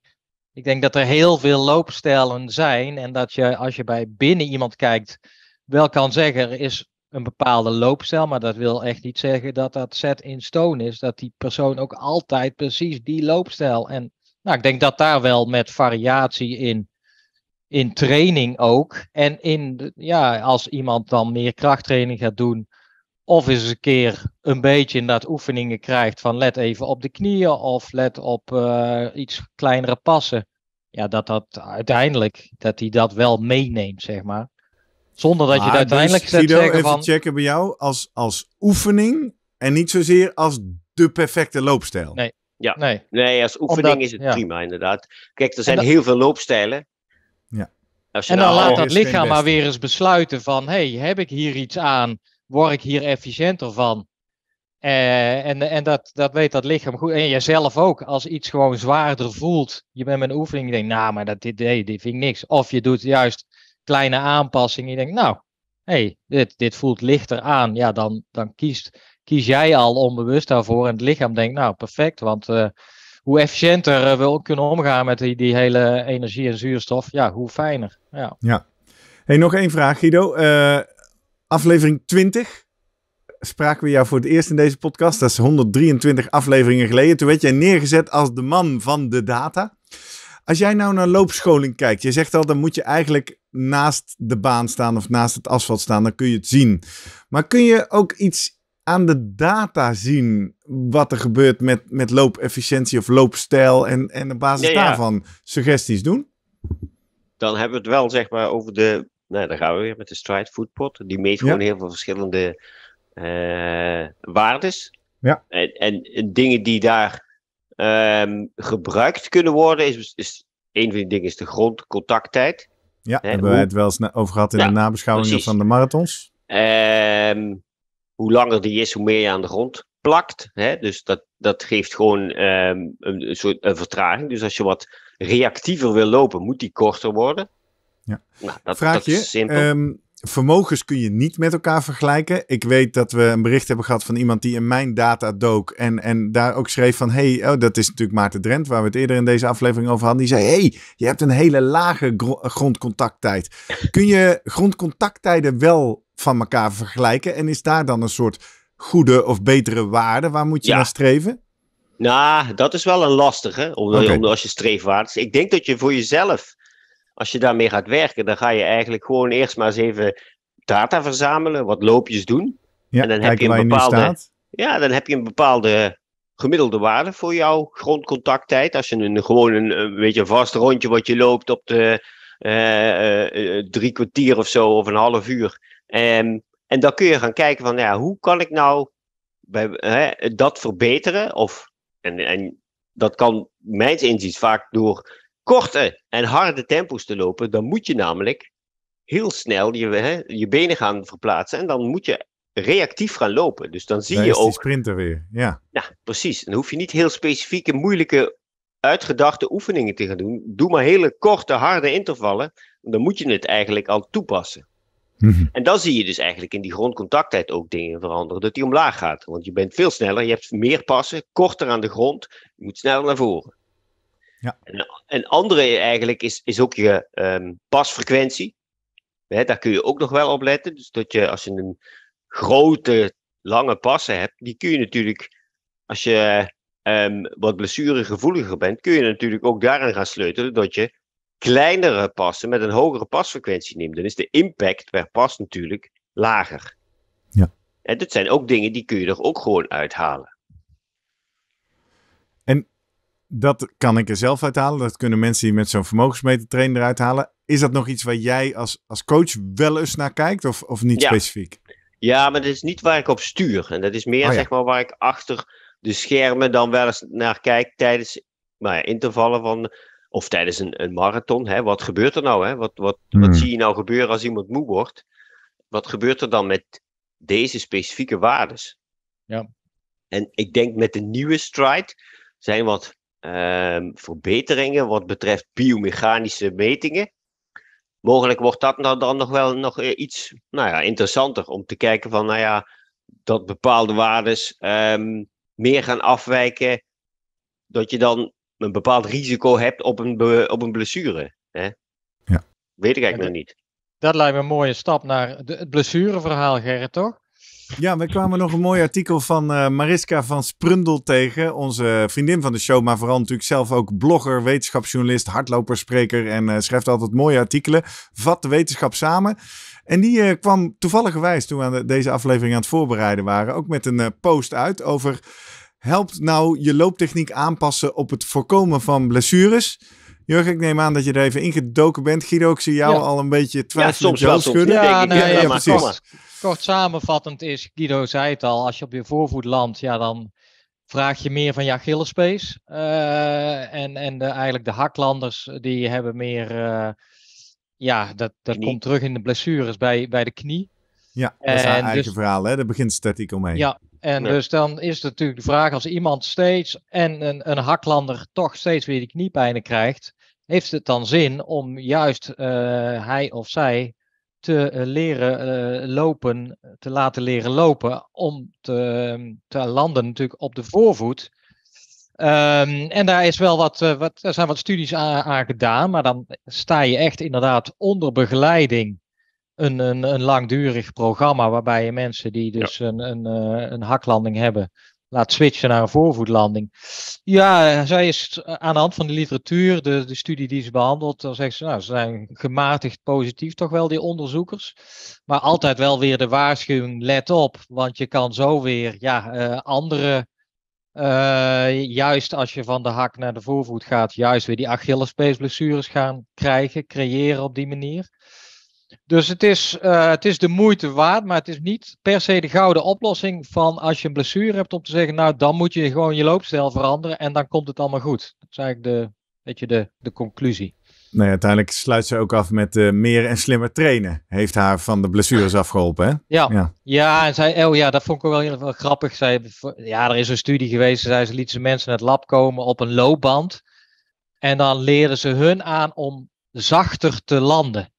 ik denk dat er heel veel loopstijlen zijn. En dat je als je bij binnen iemand kijkt, wel kan zeggen er is een bepaalde loopstijl. Maar dat wil echt niet zeggen dat dat set in stone is. Dat die persoon ook altijd precies die loopstijl. En nou, ik denk dat daar wel met variatie in in training ook. En in, ja, als iemand dan meer krachttraining gaat doen, of eens een keer een beetje in dat oefeningen krijgt van let even op de knieën of let op eh, iets kleinere passen. Ja, dat dat uiteindelijk, dat hij dat wel meeneemt, zeg maar. Zonder dat ah, je dus, uiteindelijk dus, Guido, even van... checken bij jou als, als oefening en niet zozeer als de perfecte loopstijl. Nee. Ja, nee. nee als oefening is het prima inderdaad. Kijk, er zijn heel veel loopstijlen en dan, laat dat lichaam maar weer eens besluiten van, hey, heb ik hier iets aan? Word ik hier efficiënter van? Eh, en en dat, dat weet dat lichaam goed. En jezelf ook, als iets gewoon zwaarder voelt. Je bent met een oefening, je denkt, nou, maar dat, dit, vind ik niks. Of je doet juist kleine aanpassingen. Je denkt, nou, hey, dit, dit voelt lichter aan. Ja, dan, dan kiest, kies jij al onbewust daarvoor. En het lichaam denkt, nou, perfect, want... Eh, hoe efficiënter eh, we ook kunnen omgaan met die, die hele energie en zuurstof, ja, hoe fijner. Ja. ja. Hey, nog één vraag, Guido. Eh, aflevering 20 spraken we jou voor het eerst in deze podcast. Dat is 123 afleveringen geleden. Toen werd jij neergezet als de man van de data. Als jij nou naar loopscholing kijkt, je zegt al, dan moet je eigenlijk naast de baan staan of naast het asfalt staan, dan kun je het zien. Maar kun je ook iets aan de data zien wat er gebeurt met, met loopefficiëntie of loopstijl en, en op basis daarvan suggesties doen? Dan hebben we het wel zeg maar over de, nou dan gaan we weer met de stride footpot. Die meet gewoon heel veel verschillende uh, waardes. Ja. En, en, dingen die daar ehm, gebruikt kunnen worden, is, is een van die dingen is de grondcontacttijd. Ja, hebben we het wel eens over gehad in de nabeschouwingen van de marathons. Um, hoe langer die is, hoe meer je aan de grond plakt. Hè? Dus dat, dat geeft gewoon ehm, een soort een vertraging. Dus als je wat reactiever wil lopen, moet die korter worden. Ja. Nou, dat, Vraag je, dat ehm, vermogens kun je niet met elkaar vergelijken. Ik weet dat we een bericht hebben gehad van iemand die in mijn data dook. En, en daar ook schreef van, hey, oh, dat is natuurlijk Maarten Drent, waar we het eerder in deze aflevering over hadden. Die zei, hey, je hebt een hele lage grondcontacttijd. Kun je grondcontacttijden wel van elkaar vergelijken? En is daar dan een soort goede of betere waarde? Waar moet je naar streven? Nou, dat is wel een lastige, om okay. als je streefwaardig is. Ik denk dat je voor jezelf, als je daarmee gaat werken, dan ga je eigenlijk gewoon eerst maar eens even data verzamelen, wat loopjes doen. Ja, en dan heb je een bepaalde. Ja, dan heb je een bepaalde gemiddelde waarde voor jouw grondcontacttijd. Als je een, gewoon een, beetje een vast rondje wat je loopt op de eh, eh, eh, drie kwartier of zo, of een half uur. Ehm, en dan kun je gaan kijken van, ja, hoe kan ik nou hè, dat verbeteren? Of, en, en dat kan mijns inziens vaak door korte en harde tempo's te lopen. Dan moet je namelijk heel snel je, hè, je benen gaan verplaatsen. En dan moet je reactief gaan lopen. Dus dan zie je ook... sprinter weer, ja. Ja, precies. Dan hoef je niet heel specifieke, moeilijke, uitgedachte oefeningen te gaan doen. Doe maar hele korte, harde intervallen. Dan moet je het eigenlijk al toepassen. Mhm. En dan zie je dus eigenlijk in die grondcontacttijd ook dingen veranderen. Dat die omlaag gaat. Want je bent veel sneller, je hebt meer passen, korter aan de grond, je moet sneller naar voren. Ja. En, andere eigenlijk is, is ook je ehm, pasfrequentie. daar kun je ook nog wel op letten. Dus dat je als je een grote, lange passen hebt, die kun je natuurlijk, als je um, wat blessuregevoeliger bent, kun je natuurlijk ook daaraan gaan sleutelen dat je kleinere passen met een hogere pasfrequentie neemt, dan is de impact per pas natuurlijk lager. Ja. En dat zijn ook dingen die kun je er ook gewoon uithalen. En dat kan ik er zelf uithalen. Dat kunnen mensen die met zo'n vermogensmeter trainen eruit halen. Is dat nog iets waar jij als, als coach wel eens naar kijkt of, of niet specifiek? Ja, maar dat is niet waar ik op stuur. En dat is meer oh zeg maar waar ik achter de schermen dan wel eens naar kijk tijdens nou ja, intervallen van of tijdens een, een marathon, hè, wat gebeurt er nou? Hè? Wat, wat, wat hmm. zie je nou gebeuren als iemand moe wordt? Wat gebeurt er dan met deze specifieke waardes? Ja. En ik denk met de nieuwe stride zijn wat ehm, verbeteringen wat betreft biomechanische metingen. Mogelijk wordt dat nou dan nog wel nog eh, iets nou ja, interessanter om te kijken van, nou ja, dat bepaalde waarden ehm, meer gaan afwijken. Dat je dan een bepaald risico hebt op een, op een blessure. Hè? Ja. Weet ik eigenlijk nog niet. Dat lijkt me een mooie stap naar de, het blessureverhaal, Gerrit, toch? Ja, we kwamen nog een mooi artikel van eh, Mariska van Sprundel tegen. Onze vriendin van de show, maar vooral natuurlijk zelf ook blogger, wetenschapsjournalist, hardloperspreker en eh, schrijft altijd mooie artikelen. Vat de wetenschap samen. En die eh, kwam toevallig toen we aan deze aflevering aan het voorbereiden waren, ook met een post uit over helpt nou je looptechniek aanpassen op het voorkomen van blessures? Jurgen, ik neem aan dat je er even ingedoken bent. Guido, ik zie jou al een beetje twijfelen. ja, soms schudden. Ja, nee, ja, ja, precies. Kort, samenvattend is, Guido zei het al, als je op je voorvoet landt, ja, dan vraag je meer van je Achillespees. Eh, en en de, eigenlijk de haklanders, die hebben meer, eh, ja, dat, dat komt terug in de blessures bij, bij de knie. Ja, dat is en eigen dus verhaal, hè? Daar begint statiek omheen. Ja, en dus dan is het natuurlijk de vraag als iemand steeds en een, een haklander toch steeds weer die kniepijnen krijgt, heeft het dan zin om juist eh, hij of zij te eh, leren eh, lopen, te laten leren lopen, om te, ehm, te landen natuurlijk op de voorvoet. Ehm, en daar, is wel wat, wat, er zijn wat studies aan gedaan, maar dan sta je echt inderdaad onder begeleiding een, een, een langdurig programma waarbij je mensen die dus een, eh, een haklanding hebben, laat switchen naar een voorvoetlanding. Ja, zij is eh, aan de hand van de literatuur, de, de studie die ze behandelt, dan zegt ze, nou, ze zijn gematigd positief toch wel, die onderzoekers. Maar altijd wel weer de waarschuwing, let op, want je kan zo weer ja, eh, andere, juist als je van de hak naar de voorvoet gaat, juist weer die Achillespeesblessures gaan krijgen, creëren op die manier. Dus het is, eh, het is de moeite waard, maar het is niet per se de gouden oplossing van als je een blessure hebt om te zeggen, nou dan moet je gewoon je loopstijl veranderen en dan komt het allemaal goed. Dat is eigenlijk de, weet je, de, de conclusie. Nee, uiteindelijk sluit ze ook af met eh, meer en slimmer trainen. Heeft haar van de blessures afgeholpen, hè? Ja, ja. en zij, oh ja, dat vond ik wel heel grappig. Zij, ja, er is een studie geweest, Zei ze lieten mensen in het lab komen op een loopband. En dan leren ze hun aan om zachter te landen.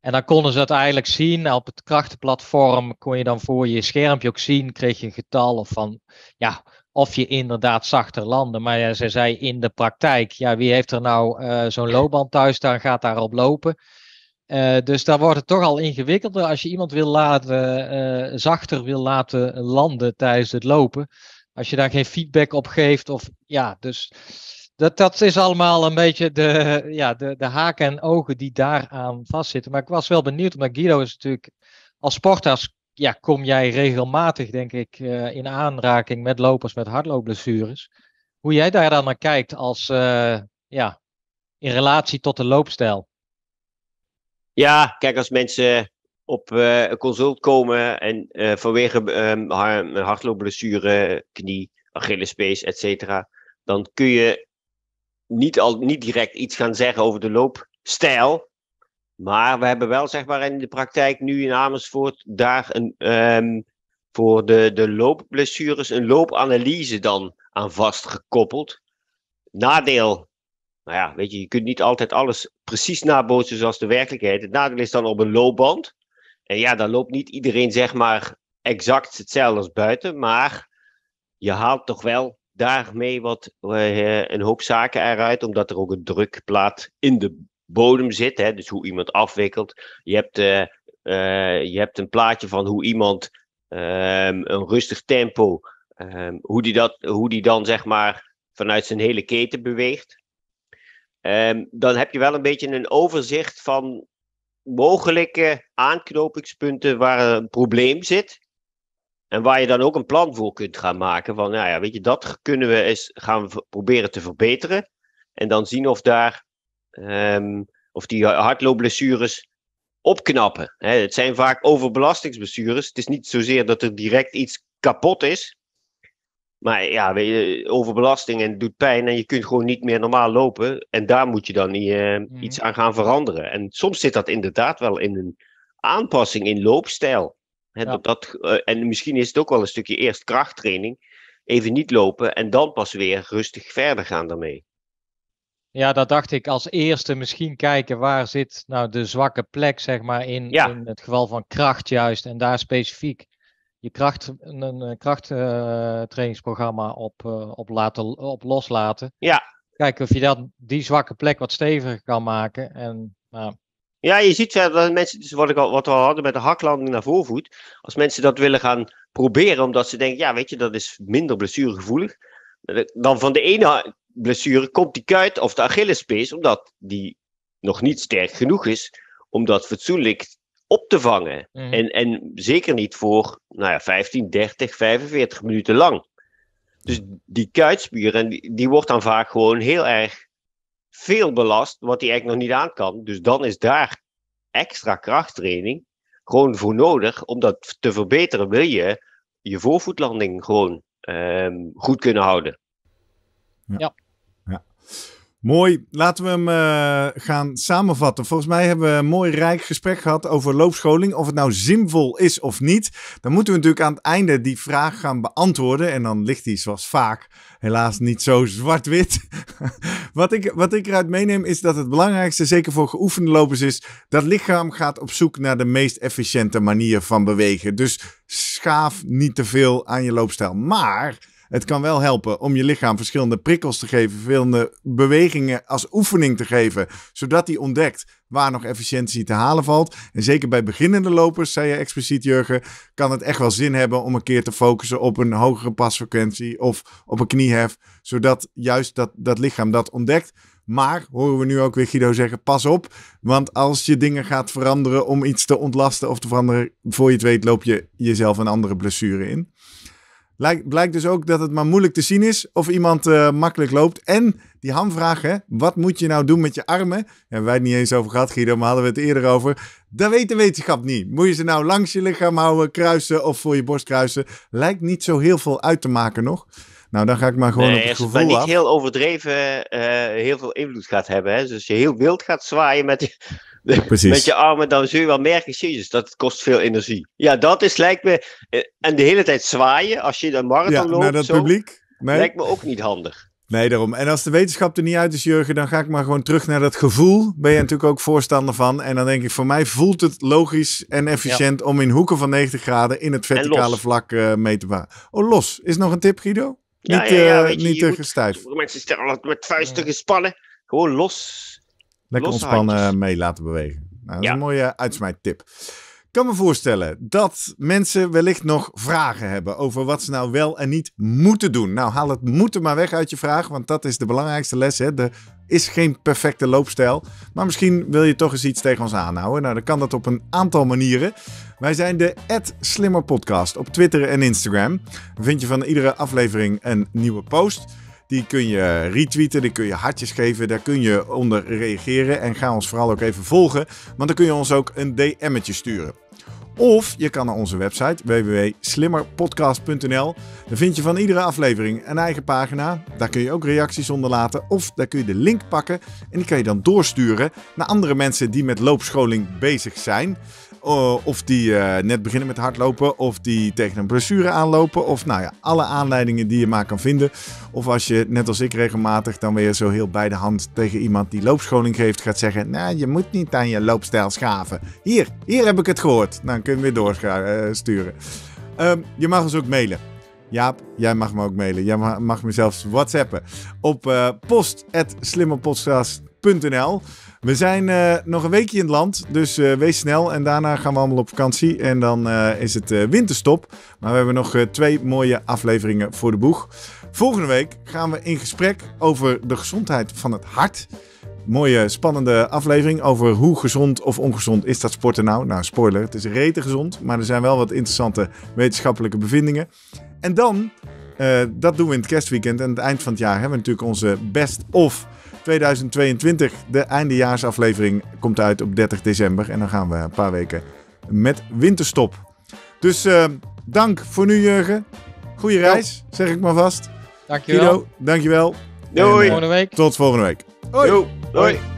En dan konden ze het eigenlijk zien. Op het krachtenplatform kon je dan voor je schermpje ook zien, kreeg je een getal of van ja, of je inderdaad zachter landde. Maar ja, ze zei in de praktijk, ja, wie heeft er nou eh, zo'n loopband thuis, dan gaat daarop lopen. Eh, dus daar wordt het toch al ingewikkelder als je iemand wil laten, eh, zachter wil laten landen tijdens het lopen. Als je daar geen feedback op geeft of ja, dus dat, dat is allemaal een beetje de, ja, de, de haken en ogen die daaraan vastzitten. Maar ik was wel benieuwd, omdat Guido is natuurlijk als sportarts, ja, kom jij regelmatig, denk ik, eh, in aanraking met lopers met hardloopblessures. Hoe jij daar dan naar kijkt als, eh, ja, in relatie tot de loopstijl. Ja, kijk, als mensen op uh, consult komen en vanwege um, een hardloopblessure, knie, Achillespees, et cetera, dan kun je niet, al, niet direct iets gaan zeggen over de loopstijl. Maar we hebben wel zeg maar in de praktijk nu in Amersfoort daar een, ehm, voor de, de loopblessures een loopanalyse dan aan vastgekoppeld. Nadeel, nou ja, weet je, je kunt niet altijd alles precies nabootsen zoals de werkelijkheid. Het nadeel is dan op een loopband. En ja, dan loopt niet iedereen zeg maar exact hetzelfde als buiten, maar je haalt toch wel daarmee wat, eh, een hoop zaken eruit, omdat er ook een drukplaat in de bodem zit. Hè, dus hoe iemand afwikkelt. Je hebt, eh, eh, je hebt een plaatje van hoe iemand ehm, een rustig tempo, ehm, hoe, die dat, hoe die dan zeg maar vanuit zijn hele keten beweegt. Ehm, dan heb je wel een beetje een overzicht van mogelijke aanknopingspunten waar een probleem zit. En waar je dan ook een plan voor kunt gaan maken. Van, nou ja, weet je, dat kunnen we eens gaan proberen te verbeteren. En dan zien of daar, ehm, of die hardloopblessures opknappen. het zijn vaak overbelastingsblessures. Het is niet zozeer dat er direct iets kapot is. Maar ja, weet je, overbelasting en doet pijn en je kunt gewoon niet meer normaal lopen. En daar moet je dan eh, mhm. iets aan gaan veranderen. En soms zit dat inderdaad wel in een aanpassing in loopstijl. He, dat, eh, en misschien is het ook wel een stukje eerst krachttraining. Even niet lopen en dan pas weer rustig verder gaan daarmee. Ja, dat dacht ik als eerste. Misschien kijken waar zit nou de zwakke plek, zeg maar, in, in het geval van kracht juist. En daar specifiek je kracht, een, krachttrainingsprogramma op, eh, op, laten, op loslaten. Ja. Kijken of je dan die zwakke plek wat steviger kan maken. En nou, ja, je ziet verder eh, dat mensen, dus wat, ik al, wat we al hadden met de haklanding naar voorvoet, als mensen dat willen gaan proberen, omdat ze denken, ja, weet je, dat is minder blessuregevoelig, eh, dan van de ene blessure komt die kuit of de Achillespees, omdat die nog niet sterk genoeg is om dat fatsoenlijk op te vangen. Mhm. En, en zeker niet voor nou ja, 15, 30, 45 minuten lang. Dus die kuitspier, en die, die wordt dan vaak gewoon heel erg veel belast wat hij eigenlijk nog niet aan kan. Dus dan is daar extra krachttraining gewoon voor nodig. Om dat te verbeteren wil je je voorvoetlanding gewoon ehm, goed kunnen houden. ja. ja. Mooi. Laten we hem eh, gaan samenvatten. Volgens mij hebben we een mooi rijk gesprek gehad over loopscholing. Of het nou zinvol is of niet. Dan moeten we natuurlijk aan het einde die vraag gaan beantwoorden. En dan ligt die zoals vaak helaas niet zo zwart-wit. wat, ik, wat ik eruit meeneem is dat het belangrijkste, zeker voor geoefende lopers, is dat lichaam gaat op zoek naar de meest efficiënte manier van bewegen. Dus schaaf niet te veel aan je loopstijl. Maar het kan wel helpen om je lichaam verschillende prikkels te geven, verschillende bewegingen als oefening te geven, zodat hij ontdekt waar nog efficiëntie te halen valt. En zeker bij beginnende lopers, zei je expliciet Jurgen, kan het echt wel zin hebben om een keer te focussen op een hogere pasfrequentie of op een kniehef, zodat juist dat, dat lichaam dat ontdekt. Maar horen we nu ook weer Guido zeggen: pas op. Want als je dingen gaat veranderen om iets te ontlasten of te veranderen, voor je het weet, loop je jezelf een andere blessure in blijkt dus ook dat het maar moeilijk te zien is of iemand eh, makkelijk loopt. En die hamvraag, wat moet je nou doen met je armen? Daar hebben wij het niet eens over gehad, Guido, maar hadden we het eerder over. Dat weet de wetenschap niet. Moet je ze nou langs je lichaam houden, kruisen of voor je borst kruisen? Lijkt niet zo heel veel uit te maken nog. Nou, dan ga ik maar gewoon op het gevoel niet af. niet heel overdreven eh, heel veel invloed gaat hebben. Hè? Dus als je heel wild gaat zwaaien met, Met je armen, dan zul je wel merken, jezus, dat kost veel energie. Ja, dat is, lijkt me, eh, en de hele tijd zwaaien als je de marathon ja, loopt. naar dat publiek. Lijkt me ook niet handig. Nee, daarom. En als de wetenschap er niet uit is, Jurgen, dan ga ik maar gewoon terug naar dat gevoel. Ben je natuurlijk ook voorstander van. En dan denk ik, voor mij voelt het logisch en efficiënt om in hoeken van 90 graden in het verticale vlak eh, mee te waaien. Oh, los. Is nog een tip, Guido? niet ja, ja, eh, niet te moet, Sommige Mensen stellen met vuisten gespannen. Gewoon los. Lekker ontspannen mee laten bewegen. Nou, dat is een mooie uitsmijtip. Ik kan me voorstellen dat mensen wellicht nog vragen hebben over wat ze nou wel en niet moeten doen. Nou, haal het moeten maar weg uit je vraag, want dat is de belangrijkste les. Hè? Er is geen perfecte loopstijl. Maar misschien wil je toch eens iets tegen ons aanhouden. Nou, dan kan dat op een aantal manieren. Wij zijn de Slimmer Podcast op Twitter en Instagram. Dan vind je van iedere aflevering een nieuwe post. Die kun je retweeten, die kun je hartjes geven, daar kun je onder reageren. En ga ons vooral ook even volgen, want dan kun je ons ook een DM'tje sturen. Of je kan naar onze website www.slimmerpodcast.nl. Daar vind je van iedere aflevering een eigen pagina. Daar kun je ook reacties onder laten. Of daar kun je de link pakken en die kan je dan doorsturen naar andere mensen die met loopscholing bezig zijn. Eh, of die eh, net beginnen met hardlopen, of die tegen een blessure aanlopen, of nou ja, alle aanleidingen die je maar kan vinden. Of als je, net als ik regelmatig, dan weer zo heel bij de hand tegen iemand die loopscholing geeft gaat zeggen, nou je moet niet aan je loopstijl schaven. Hier, hier heb ik het gehoord. Dan kun je weer doorsturen. Eh, ehm, je mag ons ook mailen. Jaap, jij mag me ook mailen. Jij mag, mag me zelfs whatsappen. Op uh, we zijn eh, nog een weekje in het land, dus eh, wees snel. En daarna gaan we allemaal op vakantie. En dan eh, is het winterstop. Maar we hebben nog twee mooie afleveringen voor de boeg. Volgende week gaan we in gesprek over de gezondheid van het hart. Mooie, spannende aflevering over hoe gezond of ongezond is dat sporten nou. Nou, spoiler, het is rete gezond. Maar er zijn wel wat interessante wetenschappelijke bevindingen. En dan, dat doen we in het kerstweekend. En het eind van het jaar hebben we natuurlijk onze best of 2022. De eindejaarsaflevering komt uit op 30 december. En dan gaan we een paar weken met winterstop. Dus eh, dank voor nu, Jurgen. Goeie reis, zeg ik maar vast. Dankjewel. je dankjewel. Doei. En, uh, volgende week. Tot volgende week. Hoi. Doei.